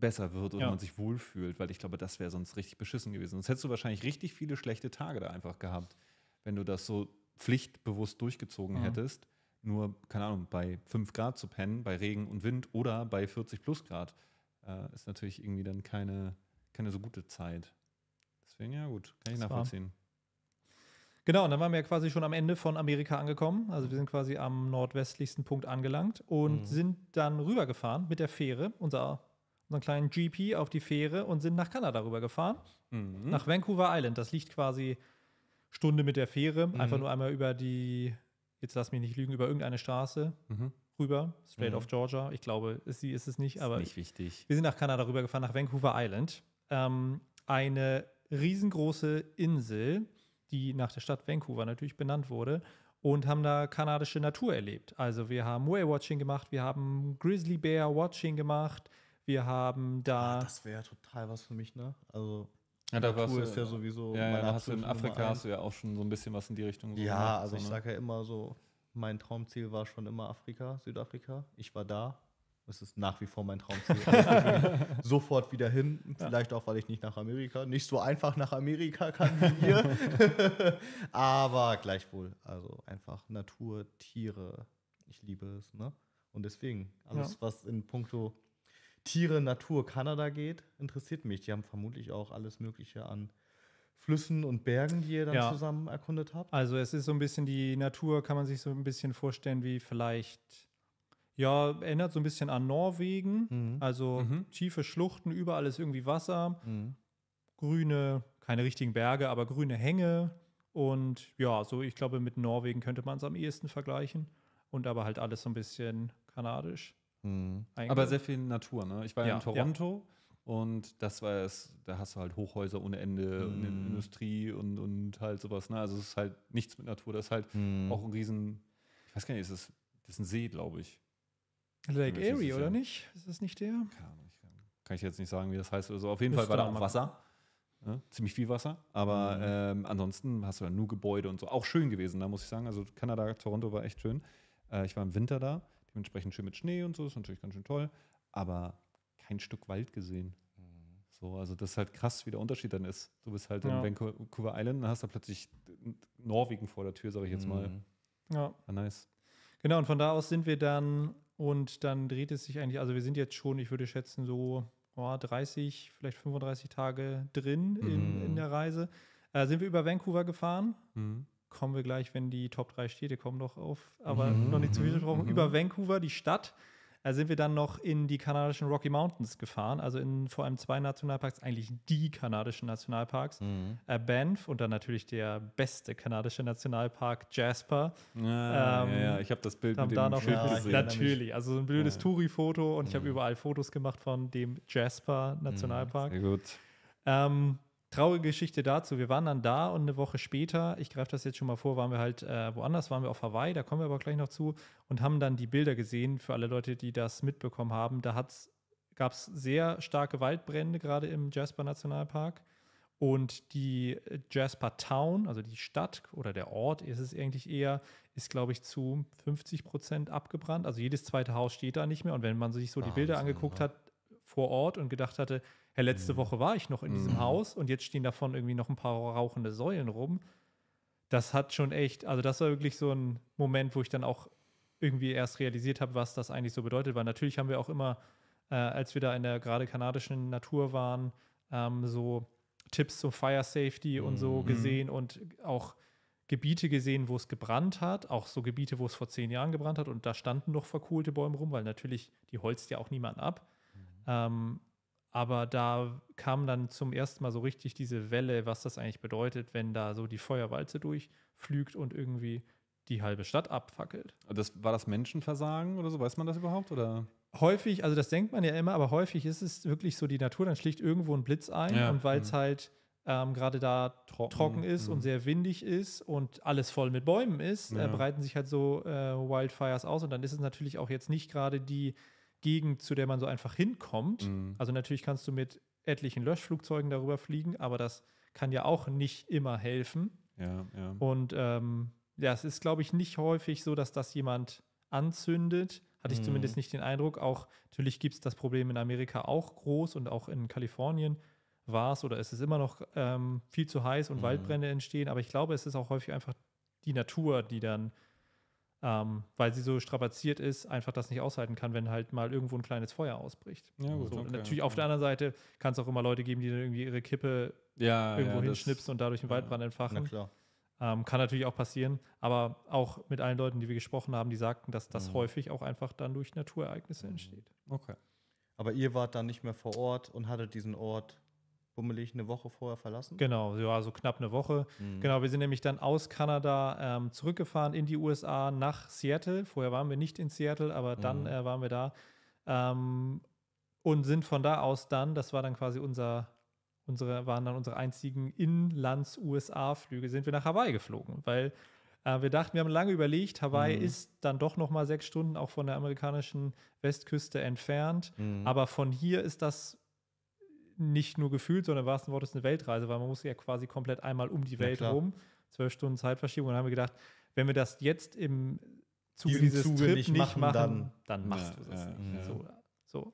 besser wird und ja. man sich wohlfühlt, weil ich glaube, das wäre sonst richtig beschissen gewesen. Sonst hättest du wahrscheinlich richtig viele schlechte Tage da einfach gehabt, wenn du das so pflichtbewusst durchgezogen mhm. hättest. Nur, keine Ahnung, bei 5 Grad zu pennen, bei Regen und Wind oder bei 40 plus Grad äh, ist natürlich irgendwie dann keine, keine so gute Zeit. Deswegen, ja, gut, kann ich das nachvollziehen. War. Genau, und dann waren wir ja quasi schon am Ende von Amerika angekommen. Also wir sind quasi am nordwestlichsten Punkt angelangt und mhm. sind dann rübergefahren mit der Fähre. Unser so einen kleinen GP auf die Fähre und sind nach Kanada rübergefahren. Mhm. Nach Vancouver Island. Das liegt quasi Stunde mit der Fähre. Mhm. Einfach nur einmal über die, jetzt lass mich nicht lügen, über irgendeine Straße. Mhm rüber, straight mhm. of Georgia. Ich glaube, sie ist es nicht, ist aber. Nicht wichtig. Wir sind nach Kanada rübergefahren, nach Vancouver Island. Ähm, eine riesengroße Insel, die nach der Stadt Vancouver natürlich benannt wurde und haben da kanadische Natur erlebt. Also wir haben Whale Watching gemacht, wir haben Grizzly Bear Watching gemacht, wir haben da. Ah, das wäre total was für mich, ne? Also. Ja, da Natur ist ja, sowieso. Ja, ja da hast du in Afrika hast du ja auch schon so ein bisschen was in die Richtung. So ja, gemacht, also so, ne? ich sage ja immer so, mein Traumziel war schon immer Afrika, Südafrika. Ich war da. Es ist nach wie vor mein Traumziel. Also, sofort wieder hin. Vielleicht ja. auch, weil ich nicht nach Amerika, nicht so einfach nach Amerika kann wie hier. Aber gleichwohl, also einfach Natur, Tiere. Ich liebe es, ne? Und deswegen, alles, ja. was in puncto Tiere, Natur Kanada geht, interessiert mich. Die haben vermutlich auch alles Mögliche an Flüssen und Bergen, die ihr dann ja. zusammen erkundet habt. Also es ist so ein bisschen die Natur, kann man sich so ein bisschen vorstellen, wie vielleicht, ja, erinnert so ein bisschen an Norwegen. Mhm. Also mhm. tiefe Schluchten, überall ist irgendwie Wasser, mhm. grüne, keine richtigen Berge, aber grüne Hänge. Und ja, so ich glaube, mit Norwegen könnte man es am ehesten vergleichen. Und aber halt alles so ein bisschen kanadisch. Mhm. Aber sehr viel Natur, ne? Ich war ja, in Toronto ja. und das war es, da hast du halt Hochhäuser ohne Ende mhm. und Industrie und, und halt sowas, ne? Also es ist halt nichts mit Natur, das ist halt mhm. auch ein riesen, ich weiß gar nicht, ist das, das ist ein See, glaube ich. Lake Erie, oder ja. nicht? Ist das nicht der? Keine Ahnung, kann, kann, ich jetzt nicht sagen, wie das heißt oder so. Auf jeden ist Fall war da auch Wasser. Ja, ne? ziemlich viel Wasser, aber mhm. ähm, ansonsten hast du da nur Gebäude und so. Auch schön gewesen, da muss ich sagen. Also Kanada, Toronto war echt schön. Äh, ich war im Winter da Entsprechend schön mit Schnee und so, ist natürlich ganz schön toll, aber kein Stück Wald gesehen. So, also das ist halt krass, wie der Unterschied dann ist. Du bist halt ja. in Vancouver Island und hast da plötzlich Norwegen vor der Tür, sage ich jetzt mal. Mhm. Ja. Ah, nice. Genau, und von da aus sind wir dann und dann dreht es sich eigentlich, also wir sind jetzt schon, ich würde schätzen, so oh, 30, vielleicht 35 Tage drin in, in mhm. der Reise. Äh, sind wir über Vancouver gefahren. Mhm kommen wir gleich, wenn die Top 3 Städte kommen, noch auf, aber mhm, noch nicht zu viel gesprochen, mhm. über Vancouver, die Stadt. Da äh, sind wir dann noch in die kanadischen Rocky Mountains gefahren, also in vor allem zwei Nationalparks, eigentlich die kanadischen Nationalparks. Mhm. Äh, Banff und dann natürlich der beste kanadische Nationalpark, Jasper. Ah, ja, ähm, ja, ja. ich habe das Bild mit da noch, Schild ja, gesehen. Natürlich, also so ein blödes ja. Touri-Foto und ich habe mhm. überall Fotos gemacht von dem Jasper mhm. Nationalpark. sehr gut. Ähm, traurige Geschichte dazu. Wir waren dann da und eine Woche später, ich greife das jetzt schon mal vor, waren wir halt äh, woanders, waren wir auf Hawaii, da kommen wir aber gleich noch zu und haben dann die Bilder gesehen für alle Leute, die das mitbekommen haben. Da gab es sehr starke Waldbrände, gerade im Jasper Nationalpark. Und die äh, Jasper Town, also die Stadt oder der Ort ist es eigentlich eher, ist, glaube ich, zu 50 Prozent abgebrannt. Also jedes zweite Haus steht da nicht mehr. Und wenn man sich so ah, Wahnsinn, die Bilder angeguckt ja. hat, vor Ort und gedacht hatte, hey, letzte mhm. Woche war ich noch in diesem mhm. Haus und jetzt stehen davon irgendwie noch ein paar rauchende Säulen rum. Das hat schon echt, also das war wirklich so ein Moment, wo ich dann auch irgendwie erst realisiert habe, was das eigentlich so bedeutet, weil natürlich haben wir auch immer, äh, als wir da in der gerade kanadischen Natur waren, ähm, so Tipps zum Fire Safety und so mhm. gesehen und auch Gebiete gesehen, wo es gebrannt hat, auch so Gebiete, wo es vor zehn Jahren gebrannt hat und da standen noch verkohlte Bäume rum, weil natürlich, die holzt ja auch niemand ab. Ähm, aber da kam dann zum ersten Mal so richtig diese Welle, was das eigentlich bedeutet, wenn da so die Feuerwalze durchflügt und irgendwie die halbe Stadt abfackelt. Das, war das Menschenversagen oder so? Weiß man das überhaupt? Oder? Häufig, also das denkt man ja immer, aber häufig ist es wirklich so, die Natur, dann schlicht irgendwo ein Blitz ein ja. und weil es mhm. halt ähm, gerade da trocken, trocken ist mhm. und hm. sehr windig ist und alles voll mit Bäumen ist, äh, ja. äh, breiten sich halt so äh, Wildfires aus und dann ist es natürlich auch jetzt nicht gerade die Gegend, zu der man so einfach hinkommt. Mhm. Also natürlich kannst du mit etlichen Löschflugzeugen darüber fliegen, aber das kann ja auch nicht immer helfen. Ja, ja. Und ähm, ja, es ist, glaube ich, nicht häufig so, dass das jemand anzündet. Hatte mhm. ich zumindest nicht den Eindruck. Auch natürlich gibt es das Problem in Amerika auch groß und auch in Kalifornien war es oder ist es immer noch ähm, viel zu heiß und mhm. Waldbrände entstehen. Aber ich glaube, es ist auch häufig einfach die Natur, die dann ähm, weil sie so strapaziert ist, einfach das nicht aushalten kann, wenn halt mal irgendwo ein kleines Feuer ausbricht. Ja, gut, so, okay, natürlich okay. auf der anderen Seite kann es auch immer Leute geben, die dann irgendwie ihre Kippe ja, irgendwo ja, hinschnipsen und dadurch einen Waldbrand entfachen. Na klar. Ähm, kann natürlich auch passieren, aber auch mit allen Leuten, die wir gesprochen haben, die sagten, dass das mhm. häufig auch einfach dann durch Naturereignisse mhm. entsteht. Okay. Aber ihr wart dann nicht mehr vor Ort und hattet diesen Ort bummelig eine Woche vorher verlassen? Genau, ja, so knapp eine Woche. Mhm. Genau, wir sind nämlich dann aus Kanada ähm, zurückgefahren in die USA nach Seattle. Vorher waren wir nicht in Seattle, aber dann mhm. äh, waren wir da. Ähm, und sind von da aus dann, das war dann quasi unser, unsere, waren dann unsere einzigen Inlands-USA-Flüge, sind wir nach Hawaii geflogen, weil äh, wir dachten, wir haben lange überlegt, Hawaii mhm. ist dann doch nochmal sechs Stunden auch von der amerikanischen Westküste entfernt. Mhm. Aber von hier ist das nicht nur gefühlt, sondern war es ein Wort, ist eine Weltreise, weil man muss ja quasi komplett einmal um die Welt ja, rum, zwölf Stunden Zeitverschiebung. Und dann haben wir gedacht, wenn wir das jetzt im Zuge dieses Zuge Trip nicht machen, machen dann, dann, machst ja, du das ja, nicht. So, so,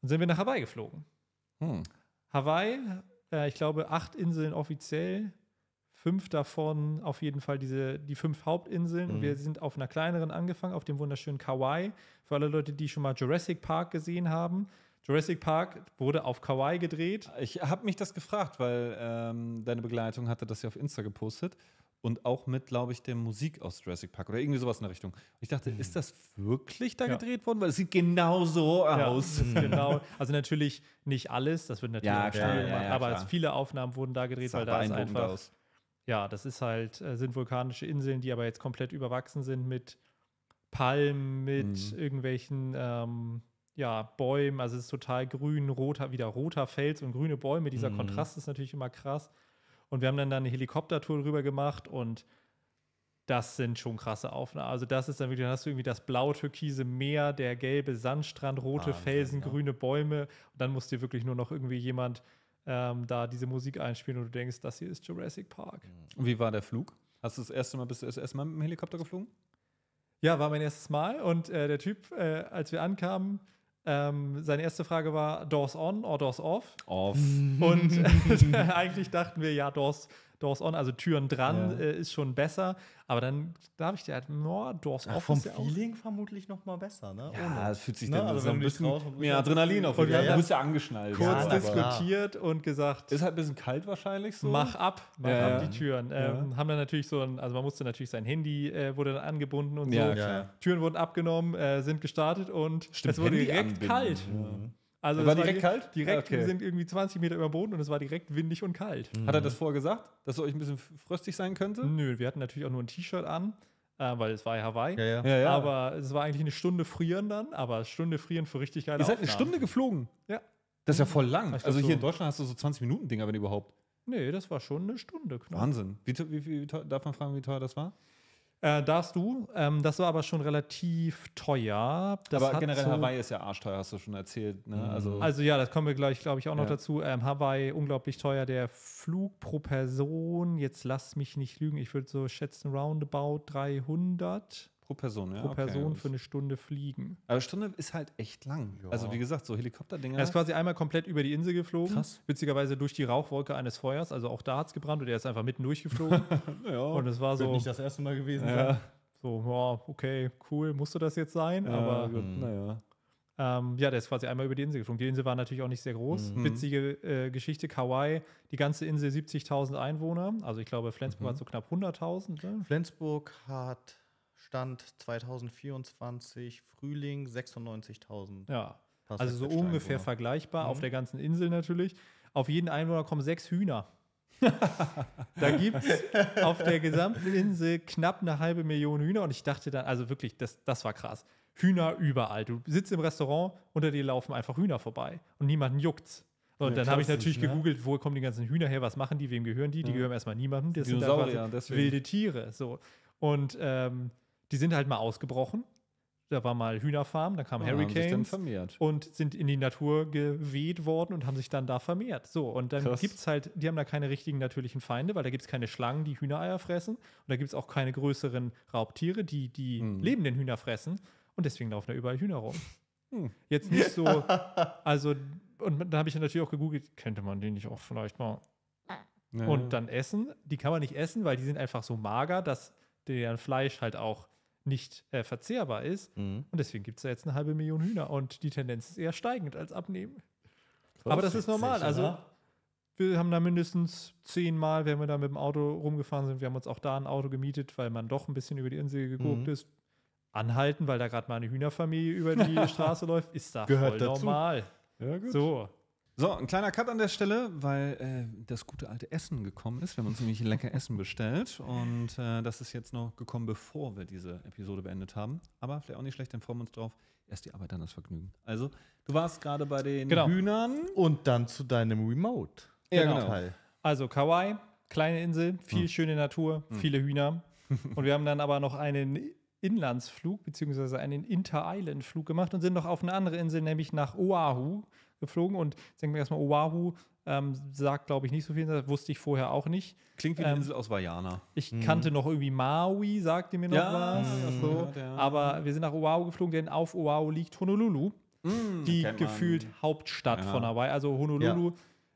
Und sind wir nach Hawaii geflogen. Hm. Hawaii, äh, ich glaube, acht Inseln offiziell, fünf davon auf jeden Fall diese, die fünf Hauptinseln. Mhm. Wir sind auf einer kleineren angefangen, auf dem wunderschönen Kauai. Für alle Leute, die schon mal Jurassic Park gesehen haben, Jurassic Park wurde auf Kauai gedreht. Ich habe mich das gefragt, weil ähm, deine Begleitung hatte das ja auf Insta gepostet und auch mit, glaube ich, der Musik aus Jurassic Park oder irgendwie sowas in der Richtung. Und ich dachte, mhm. ist das wirklich da ja. gedreht worden? Weil es sieht genau so ja, aus. genau, also natürlich nicht alles, das wird natürlich ja, klar, gemacht, ja, aber viele Aufnahmen wurden da gedreht, weil da ist einfach. Aus. Ja, das ist halt, äh, sind vulkanische Inseln, die aber jetzt komplett überwachsen sind mit Palmen, mit mhm. irgendwelchen ähm, ja, Bäumen, also es ist total grün, roter, wieder roter Fels und grüne Bäume. Dieser mhm. Kontrast ist natürlich immer krass. Und wir haben dann da eine Helikoptertour drüber gemacht und das sind schon krasse Aufnahmen. Also das ist dann wirklich, dann hast du irgendwie das blau-türkise Meer, der gelbe Sandstrand, rote Wahnsinn, Felsen, ja. grüne Bäume. Und dann muss dir wirklich nur noch irgendwie jemand ähm, da diese Musik einspielen und du denkst, das hier ist Jurassic Park. Mhm. Und wie war der Flug? Hast du das erste Mal, bist du das erste Mal mit dem Helikopter geflogen? Ja, war mein erstes Mal und äh, der Typ, äh, als wir ankamen, ähm, seine erste Frage war Doors on or Doors off? Off. Und eigentlich dachten wir, ja, Doors Doors On, also Türen dran, ja. äh, ist schon besser. Aber dann darf ich dir halt, no, Doors Off. Vom ja Feeling auch, vermutlich noch mal besser, ne? Ja, das fühlt sich ne? dann also so ein bisschen mehr Adrenalin auf. ja, ja. Du bist ja angeschnallt. Kurz diskutiert und gesagt. Ist halt ein bisschen kalt wahrscheinlich so. Mach ab, mach ab die Türen. Ähm, haben dann natürlich so ein, also man musste natürlich sein Handy, äh, wurde dann angebunden und so. Türen wurden abgenommen, äh, sind gestartet und Stimmt, es wurde Handy direkt anbinden. kalt. Mhm. Also war direkt war, kalt? Direkt, okay. wir sind irgendwie 20 Meter über Boden und es war direkt windig und kalt. Mhm. Hat er das vorher gesagt, dass es euch ein bisschen fröstig sein könnte? Nö, wir hatten natürlich auch nur ein T-Shirt an, äh, weil es war ja Hawaii. Ja, ja. Ja, aber es war eigentlich eine Stunde frieren dann, aber eine Stunde frieren für richtig geile Ihr seid eine Stunde geflogen? Ja. Das ist ja voll lang. Also hier so in Deutschland hast du so 20-Minuten-Dinger, wenn überhaupt. Nee, das war schon eine Stunde knapp. Wahnsinn. Wie, wie, wie, darf man fragen, wie teuer das war? Äh, darfst du. Ähm, das war aber schon relativ teuer. Das aber generell so Hawaii ist ja arschteuer, hast du schon erzählt. Ne? Mhm. Also, also, ja, das kommen wir gleich, glaube ich, auch noch ja. dazu. Ähm, Hawaii unglaublich teuer. Der Flug pro Person, jetzt lass mich nicht lügen, ich würde so schätzen roundabout 300. Pro Person, ja. Pro Person für eine Stunde fliegen. Aber Stunde ist halt echt lang. Ja. Also wie gesagt, so Helikopterdinger. Er ist quasi einmal komplett über die Insel geflogen. Krass. Witzigerweise durch die Rauchwolke eines Feuers. Also auch da hat es gebrannt und er ist einfach mitten durchgeflogen. ja, und es war so. nicht das erste Mal gewesen ja. So, wow, okay, cool, musste das jetzt sein? Ja, aber hm. naja. Ähm, ja, der ist quasi einmal über die Insel geflogen. Die Insel war natürlich auch nicht sehr groß. Mhm. Witzige äh, Geschichte, Hawaii, die ganze Insel 70.000 Einwohner. Also ich glaube, Flensburg mhm. hat so knapp 100.000. Ne? Flensburg hat Stand 2024, Frühling 96.000. Ja, also so ungefähr Einwohner. vergleichbar, mhm. auf der ganzen Insel natürlich. Auf jeden Einwohner kommen sechs Hühner. da gibt es auf der gesamten Insel knapp eine halbe Million Hühner und ich dachte dann, also wirklich, das, das war krass. Hühner überall. Du sitzt im Restaurant, unter dir laufen einfach Hühner vorbei und niemanden juckt's. Und ja, dann habe ich natürlich ne? gegoogelt, wo kommen die ganzen Hühner her, was machen die, wem gehören die? Die ja. gehören erstmal niemandem, das Dinosaurier, sind wilde Tiere. So. Und ähm, die sind halt mal ausgebrochen. Da war mal Hühnerfarm, da kam Hurricane und sind in die Natur geweht worden und haben sich dann da vermehrt. So, und dann gibt es halt, die haben da keine richtigen natürlichen Feinde, weil da gibt es keine Schlangen, die Hühnereier fressen. Und da gibt es auch keine größeren Raubtiere, die die hm. lebenden Hühner fressen. Und deswegen laufen da überall Hühner rum. Hm. Jetzt nicht so, also, und da habe ich natürlich auch gegoogelt, könnte man den nicht auch vielleicht mal und dann essen. Die kann man nicht essen, weil die sind einfach so mager, dass deren Fleisch halt auch nicht äh, verzehrbar ist. Mhm. Und deswegen gibt es da jetzt eine halbe Million Hühner und die Tendenz ist eher steigend als abnehmen. Krass, Aber das ist normal. also wir haben da mindestens zehnmal, wenn wir da mit dem Auto rumgefahren sind, wir haben uns auch da ein Auto gemietet, weil man doch ein bisschen über die Insel geguckt mhm. ist. Anhalten, weil da gerade mal eine Hühnerfamilie über die Straße läuft, ist da Gehört voll dazu. normal. Ja, gut. So. So, ein kleiner Cut an der Stelle, weil äh, das gute alte Essen gekommen ist. Wir haben uns nämlich lecker Essen bestellt und äh, das ist jetzt noch gekommen, bevor wir diese Episode beendet haben. Aber vielleicht auch nicht schlecht, dann freuen wir uns drauf. Erst die Arbeit, dann das Vergnügen. Also, du warst gerade bei den genau. Hühnern. Und dann zu deinem Remote. Ja, genau. genau. Also Kauai, kleine Insel, viel hm. schöne Natur, hm. viele Hühner. und wir haben dann aber noch einen Inlandsflug, beziehungsweise einen Inter-Island-Flug gemacht und sind noch auf eine andere Insel, nämlich nach Oahu geflogen und ich denke mir erstmal, Oahu oh, ähm, sagt, glaube ich, nicht so viel, das wusste ich vorher auch nicht. Klingt wie eine ähm, Insel aus Vajana. Ich mhm. kannte noch irgendwie Maui, sagte mir noch ja, was. Mhm. So. Ja, Aber wir sind nach Oahu geflogen, denn auf Oahu liegt Honolulu, mhm, die gefühlt Hauptstadt von Hawaii. Also Honolulu,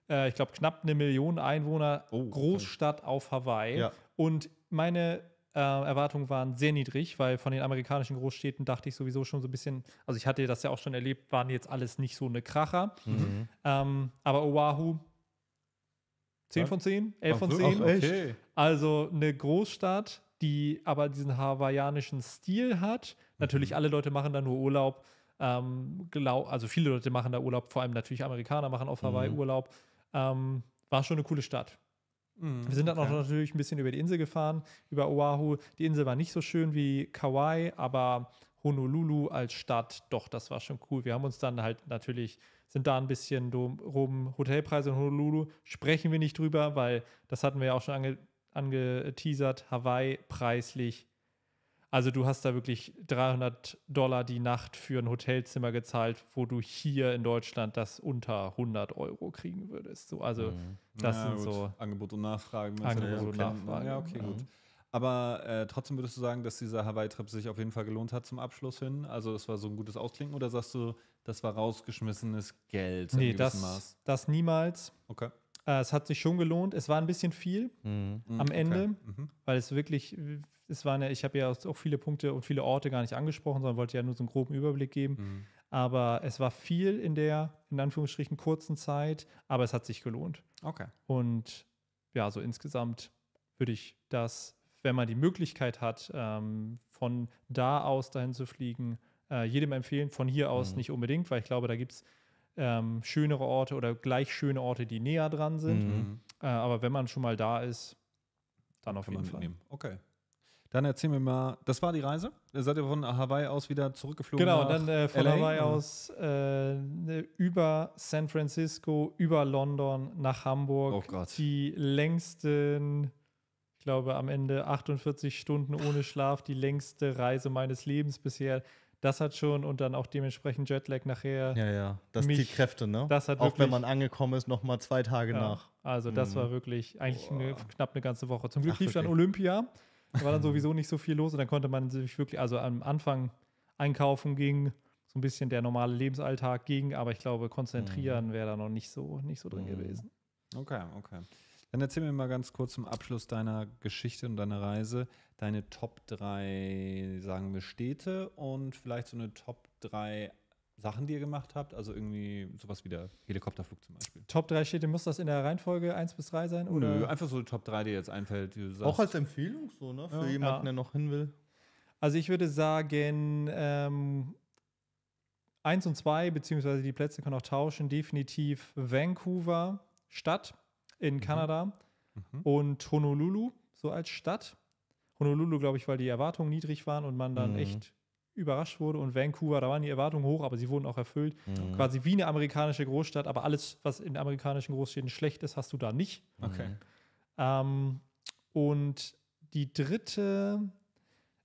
äh, ich glaube, knapp eine Million Einwohner, oh, Großstadt okay. auf Hawaii. Und meine äh, Erwartungen waren sehr niedrig, weil von den amerikanischen Großstädten dachte ich sowieso schon so ein bisschen, also ich hatte das ja auch schon erlebt, waren jetzt alles nicht so eine Kracher. Mhm. Ähm, aber Oahu, 10 von 10, 11 von 10. Okay. Also eine Großstadt, die aber diesen hawaiianischen Stil hat. Natürlich, mhm. alle Leute machen da nur Urlaub. Ähm, glaub, also viele Leute machen da Urlaub, vor allem natürlich Amerikaner machen auf Hawaii mhm. Urlaub. Ähm, war schon eine coole Stadt. Mhm, wir sind dann okay. auch natürlich ein bisschen über die Insel gefahren, über Oahu. Die Insel war nicht so schön wie Kauai, aber Honolulu als Stadt, doch, das war schon cool. Wir haben uns dann halt natürlich, sind da ein bisschen rum, Hotelpreise in Honolulu, sprechen wir nicht drüber, weil das hatten wir ja auch schon ange, angeteasert, Hawaii preislich also du hast da wirklich 300 Dollar die Nacht für ein Hotelzimmer gezahlt, wo du hier in Deutschland das unter 100 Euro kriegen würdest. So, also mhm. das ja, sind gut. so Angebot und Nachfragen. Angebot halt und ne? Nachfragen. Ja, okay, ja. gut. Aber äh, trotzdem würdest du sagen, dass dieser Hawaii-Trip sich auf jeden Fall gelohnt hat zum Abschluss hin? Also das war so ein gutes Ausklinken oder sagst du, das war rausgeschmissenes Geld? Nee, das, Maß? das niemals. Okay. Äh, es hat sich schon gelohnt. Es war ein bisschen viel mhm. am mhm, okay. Ende, mhm. weil es wirklich, es waren ja, ich habe ja auch viele Punkte und viele Orte gar nicht angesprochen, sondern wollte ja nur so einen groben Überblick geben. Mhm. Aber es war viel in der, in Anführungsstrichen, kurzen Zeit, aber es hat sich gelohnt. Okay. Und ja, so insgesamt würde ich das, wenn man die Möglichkeit hat, ähm, von da aus dahin zu fliegen, äh, jedem empfehlen. Von hier aus mhm. nicht unbedingt, weil ich glaube, da gibt es ähm, schönere Orte oder gleich schöne Orte, die näher dran sind. Mhm. Äh, aber wenn man schon mal da ist, dann auf Kann jeden Fall. Okay. Dann erzähl mir mal, das war die Reise? Seid ihr von Hawaii aus wieder zurückgeflogen? Genau, dann äh, von LA? Hawaii mhm. aus äh, ne, über San Francisco, über London nach Hamburg. Oh Gott. Die längsten, ich glaube am Ende 48 Stunden ohne Schlaf, die längste Reise meines Lebens bisher das hat schon und dann auch dementsprechend Jetlag nachher. Ja, ja, das mich, die Kräfte, ne? Das hat auch wirklich, wenn man angekommen ist, nochmal zwei Tage ja, nach. Also das mhm. war wirklich eigentlich eine, knapp eine ganze Woche. Zum Glück Ach, lief dann Olympia, da war dann sowieso nicht so viel los und dann konnte man sich wirklich, also am Anfang einkaufen ging so ein bisschen der normale Lebensalltag ging, aber ich glaube, konzentrieren mhm. wäre da noch nicht so, nicht so drin mhm. gewesen. Okay, okay. Dann erzähl mir mal ganz kurz zum Abschluss deiner Geschichte und deiner Reise deine Top 3, sagen wir, Städte und vielleicht so eine Top 3 Sachen, die ihr gemacht habt? Also irgendwie sowas wie der Helikopterflug zum Beispiel. Top 3 Städte, muss das in der Reihenfolge 1 bis 3 sein? Oder? Nö, einfach so Top 3, die jetzt einfällt. Auch als Empfehlung so, ne? Für ja, jemanden, ja. der noch hin will. Also ich würde sagen, ähm, 1 und 2, beziehungsweise die Plätze können auch tauschen, definitiv Vancouver Stadt in mhm. Kanada mhm. und Honolulu so als Stadt. Honolulu, glaube ich, weil die Erwartungen niedrig waren und man dann mhm. echt überrascht wurde. Und Vancouver, da waren die Erwartungen hoch, aber sie wurden auch erfüllt. Mhm. Quasi wie eine amerikanische Großstadt, aber alles, was in amerikanischen Großstädten schlecht ist, hast du da nicht. Mhm. Okay. Ähm, und die dritte,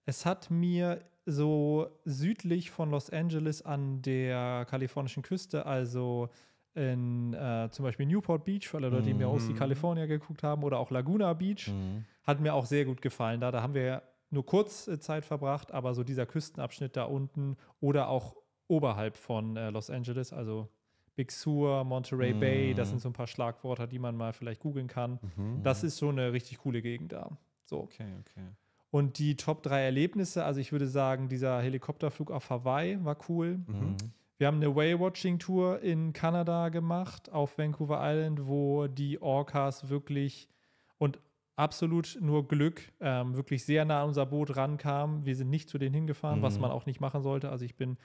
es hat mir so südlich von Los Angeles an der kalifornischen Küste, also in äh, zum Beispiel Newport Beach, für alle Leute, die mir mhm. aus die California geguckt haben, oder auch Laguna Beach, mhm. hat mir auch sehr gut gefallen. Da, da haben wir nur kurz äh, Zeit verbracht, aber so dieser Küstenabschnitt da unten oder auch oberhalb von äh, Los Angeles, also Big Sur, Monterey mhm. Bay, das sind so ein paar Schlagworte, die man mal vielleicht googeln kann. Mhm. Das ist so eine richtig coole Gegend da. So. Okay, okay. Und die Top 3 Erlebnisse, also ich würde sagen, dieser Helikopterflug auf Hawaii war cool. Mhm. Wir haben eine Whale-Watching-Tour in Kanada gemacht, auf Vancouver Island, wo die Orcas wirklich und absolut nur Glück ähm, wirklich sehr nah an unser Boot rankamen. Wir sind nicht zu denen hingefahren, mhm. was man auch nicht machen sollte. Also ich bin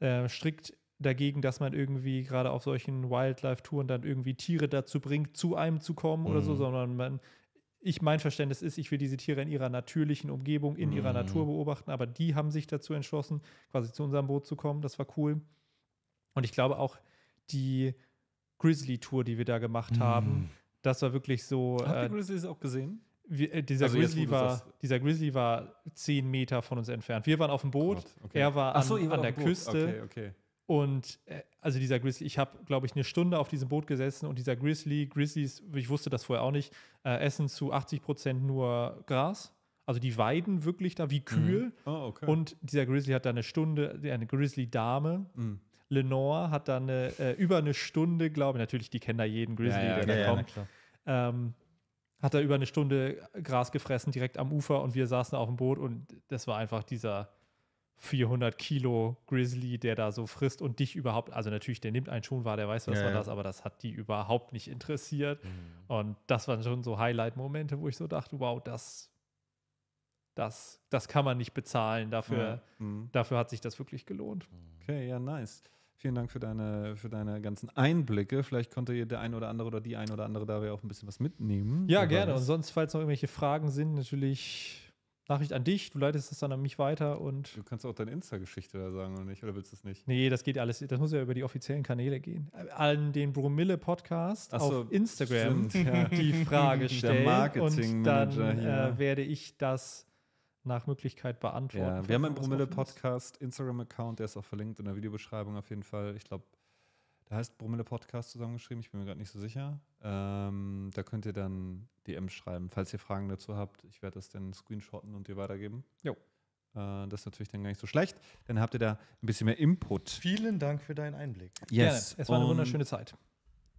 äh, strikt dagegen, dass man irgendwie gerade auf solchen Wildlife-Touren dann irgendwie Tiere dazu bringt, zu einem zu kommen mhm. oder so, mhm. sondern man, ich mein Verständnis ist, ich will diese Tiere in ihrer natürlichen Umgebung, in ihrer mhm. Natur beobachten, aber die haben sich dazu entschlossen, quasi zu unserem Boot zu kommen. Das war cool. Und ich glaube auch die Grizzly-Tour, die wir da gemacht mm. haben, das war wirklich so. Habt ihr äh, Grizzlies auch gesehen? Wir, äh, dieser, also Grizzly war, dieser Grizzly war zehn Meter von uns entfernt. Wir waren auf dem Boot, Gott, okay. er war an, so, an der Küste. Okay, okay. Und äh, also dieser Grizzly, ich habe, glaube ich, eine Stunde auf diesem Boot gesessen und dieser Grizzly, Grizzlies, ich wusste das vorher auch nicht, äh, essen zu 80 Prozent nur Gras. Also die weiden wirklich da wie mhm. Kühe. Mhm. Oh, und dieser Grizzly hat da eine Stunde, eine Grizzly-Dame. Mhm Lenore hat dann eine, äh, über eine Stunde, glaube ich, natürlich, die kennen da jeden Grizzly, ja, ja, der da kommt. Ähm, hat er über eine Stunde Gras gefressen, direkt am Ufer und wir saßen auf dem Boot und das war einfach dieser 400 Kilo Grizzly, der da so frisst und dich überhaupt, also natürlich, der nimmt einen schon wahr, der weiß, was ja, war das, aber das hat die überhaupt nicht interessiert. Mhm. Und das waren schon so Highlight-Momente, wo ich so dachte, wow, das, das, das kann man nicht bezahlen. Dafür, mhm. dafür hat sich das wirklich gelohnt. Okay, ja, nice. Vielen Dank für deine, für deine ganzen Einblicke. Vielleicht konnte der ein oder andere oder die ein oder andere da ja auch ein bisschen was mitnehmen. Ja, gerne. Und sonst, falls noch irgendwelche Fragen sind, natürlich Nachricht an dich. Du leitest das dann an mich weiter und. Du kannst auch deine Insta-Geschichte da sagen oder nicht? Oder willst du es nicht? Nee, das geht alles. Das muss ja über die offiziellen Kanäle gehen. An den Brumille Podcast so, auf Instagram stimmt, ja. die Frage stellen. Der Marketing und dann äh, werde ich das nach Möglichkeit beantworten. Ja, wir haben einen Bromille-Podcast, Instagram-Account, der ist auch verlinkt in der Videobeschreibung auf jeden Fall. Ich glaube, da heißt Bromille Podcast zusammengeschrieben, ich bin mir gerade nicht so sicher. Ähm, da könnt ihr dann DM schreiben, falls ihr Fragen dazu habt. Ich werde das dann screenshotten und dir weitergeben. Jo. Äh, das ist natürlich dann gar nicht so schlecht. Dann habt ihr da ein bisschen mehr Input. Vielen Dank für deinen Einblick. Yes. Gerne. Es war eine und wunderschöne Zeit.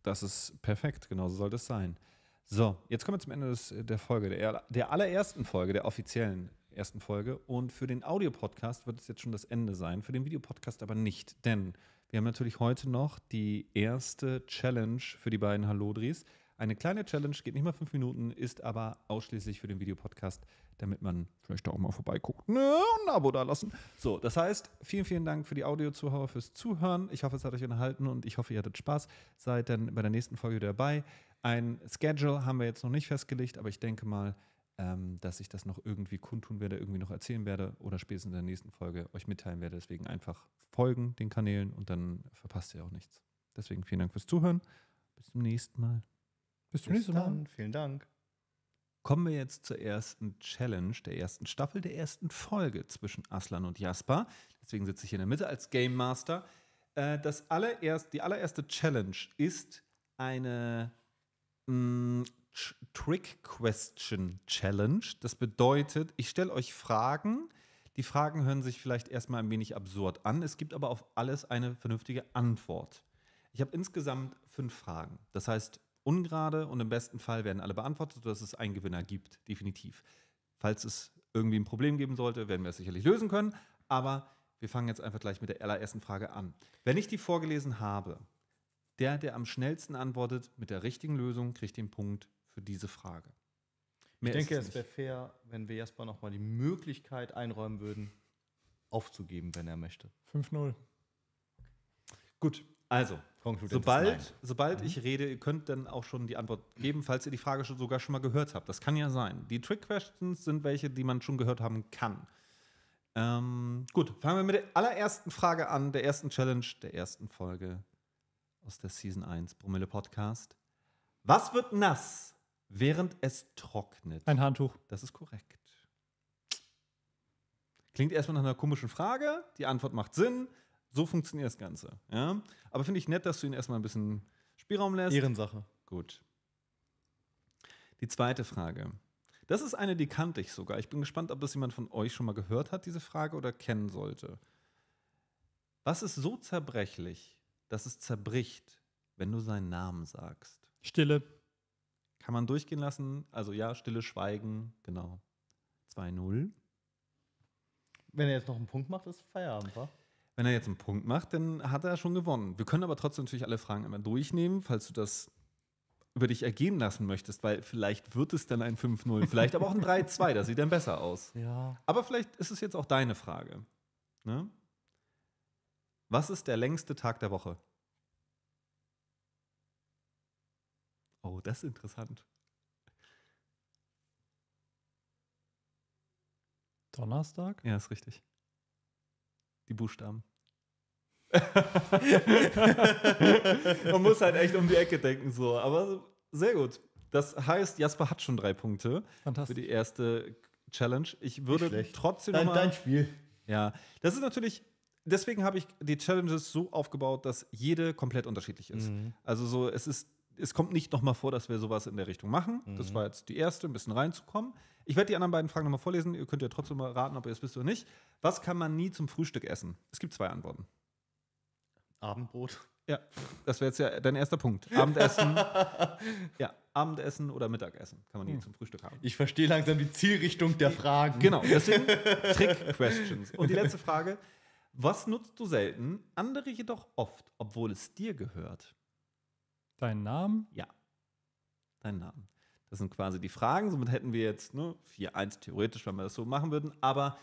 Das ist perfekt, genauso sollte es sein. So, jetzt kommen wir zum Ende des, der Folge, der, der allerersten Folge, der offiziellen ersten Folge. Und für den Audiopodcast wird es jetzt schon das Ende sein, für den Videopodcast aber nicht. Denn wir haben natürlich heute noch die erste Challenge für die beiden Hallodris. Eine kleine Challenge, geht nicht mal fünf Minuten, ist aber ausschließlich für den Videopodcast, damit man vielleicht auch mal vorbeiguckt. Ne, ein Abo da lassen. So, das heißt, vielen, vielen Dank für die Audio-Zuhörer, fürs Zuhören. Ich hoffe, es hat euch unterhalten und ich hoffe, ihr hattet Spaß. Seid dann bei der nächsten Folge dabei. Ein Schedule haben wir jetzt noch nicht festgelegt, aber ich denke mal, ähm, dass ich das noch irgendwie kundtun werde, irgendwie noch erzählen werde oder spätestens in der nächsten Folge euch mitteilen werde. Deswegen einfach folgen den Kanälen und dann verpasst ihr auch nichts. Deswegen vielen Dank fürs Zuhören. Bis zum nächsten Mal. Bis zum Bis nächsten dann. Mal. Vielen Dank. Kommen wir jetzt zur ersten Challenge der ersten Staffel, der ersten Folge zwischen Aslan und Jasper. Deswegen sitze ich hier in der Mitte als Game Master. Äh, das allererst, die allererste Challenge ist eine mm, Trick Question Challenge. Das bedeutet, ich stelle euch Fragen. Die Fragen hören sich vielleicht erstmal ein wenig absurd an. Es gibt aber auf alles eine vernünftige Antwort. Ich habe insgesamt fünf Fragen. Das heißt, ungerade und im besten Fall werden alle beantwortet, sodass es einen Gewinner gibt, definitiv. Falls es irgendwie ein Problem geben sollte, werden wir es sicherlich lösen können. Aber wir fangen jetzt einfach gleich mit der allerersten Frage an. Wenn ich die vorgelesen habe, der, der am schnellsten antwortet mit der richtigen Lösung, kriegt den Punkt für diese Frage. Mehr ich denke, es, es wäre fair, wenn wir Jasper nochmal die Möglichkeit einräumen würden, aufzugeben, wenn er möchte. 5-0. Gut, also, sobald, sobald mhm. ich rede, ihr könnt dann auch schon die Antwort geben, falls ihr die Frage schon, sogar schon mal gehört habt. Das kann ja sein. Die Trick-Questions sind welche, die man schon gehört haben kann. Ähm, gut, fangen wir mit der allerersten Frage an, der ersten Challenge, der ersten Folge aus der Season 1 Promille Podcast. Was wird nass, während es trocknet. Ein Handtuch. Das ist korrekt. Klingt erstmal nach einer komischen Frage. Die Antwort macht Sinn. So funktioniert das Ganze. Ja? Aber finde ich nett, dass du ihn erstmal ein bisschen Spielraum lässt. Ehrensache. Gut. Die zweite Frage. Das ist eine, die kannte ich sogar. Ich bin gespannt, ob das jemand von euch schon mal gehört hat, diese Frage, oder kennen sollte. Was ist so zerbrechlich, dass es zerbricht, wenn du seinen Namen sagst? Stille. Kann man durchgehen lassen. Also ja, stille Schweigen, genau. 2-0. Wenn er jetzt noch einen Punkt macht, ist Feierabend, wa? Wenn er jetzt einen Punkt macht, dann hat er schon gewonnen. Wir können aber trotzdem natürlich alle Fragen immer durchnehmen, falls du das über dich ergehen lassen möchtest, weil vielleicht wird es dann ein 5-0, vielleicht aber auch ein 3-2, das sieht dann besser aus. Ja. Aber vielleicht ist es jetzt auch deine Frage. Ne? Was ist der längste Tag der Woche? Oh, das ist interessant. Donnerstag? Ja, ist richtig. Die Buchstaben. Man muss halt echt um die Ecke denken, so. Aber sehr gut. Das heißt, Jasper hat schon drei Punkte für die erste Challenge. Ich würde trotzdem dein, mal, dein Spiel. Ja, das ist natürlich. Deswegen habe ich die Challenges so aufgebaut, dass jede komplett unterschiedlich ist. Mhm. Also so, es ist es kommt nicht nochmal vor, dass wir sowas in der Richtung machen. Mhm. Das war jetzt die erste, ein bisschen reinzukommen. Ich werde die anderen beiden Fragen nochmal vorlesen. Ihr könnt ja trotzdem mal raten, ob ihr es wisst oder nicht. Was kann man nie zum Frühstück essen? Es gibt zwei Antworten. Abendbrot. Ja, das wäre jetzt ja dein erster Punkt. Abendessen. ja, Abendessen oder Mittagessen kann man nie hm. zum Frühstück haben. Ich verstehe langsam die Zielrichtung der Fragen. Genau, deswegen Trick-Questions. Und die letzte Frage. Was nutzt du selten, andere jedoch oft, obwohl es dir gehört? Deinen Namen? Ja. Deinen Namen. Das sind quasi die Fragen. Somit hätten wir jetzt ne, 4-1 theoretisch, wenn wir das so machen würden. Aber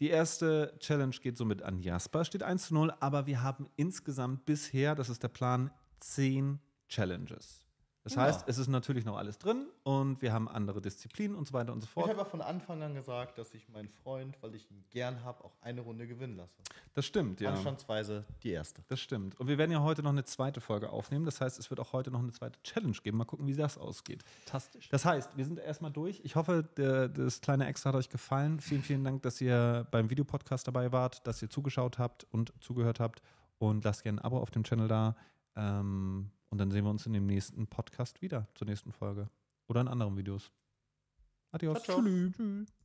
die erste Challenge geht somit an Jasper, steht 1 zu 0. Aber wir haben insgesamt bisher, das ist der Plan, 10 Challenges. Das ja. heißt, genau. es ist natürlich noch alles drin und wir haben andere Disziplinen und so weiter und so fort. Ich habe von Anfang an gesagt, dass ich meinen Freund, weil ich ihn gern habe, auch eine Runde gewinnen lasse. Das stimmt, ja. Anstandsweise die erste. Das stimmt. Und wir werden ja heute noch eine zweite Folge aufnehmen. Das heißt, es wird auch heute noch eine zweite Challenge geben. Mal gucken, wie das ausgeht. Fantastisch. Das heißt, wir sind erstmal durch. Ich hoffe, der, das kleine Extra hat euch gefallen. Vielen, vielen Dank, dass ihr beim Videopodcast dabei wart, dass ihr zugeschaut habt und zugehört habt. Und lasst gerne ein Abo auf dem Channel da. Ähm, und dann sehen wir uns in dem nächsten Podcast wieder, zur nächsten Folge. Oder in anderen Videos. Adios. Ciao, ciao. Tschüss.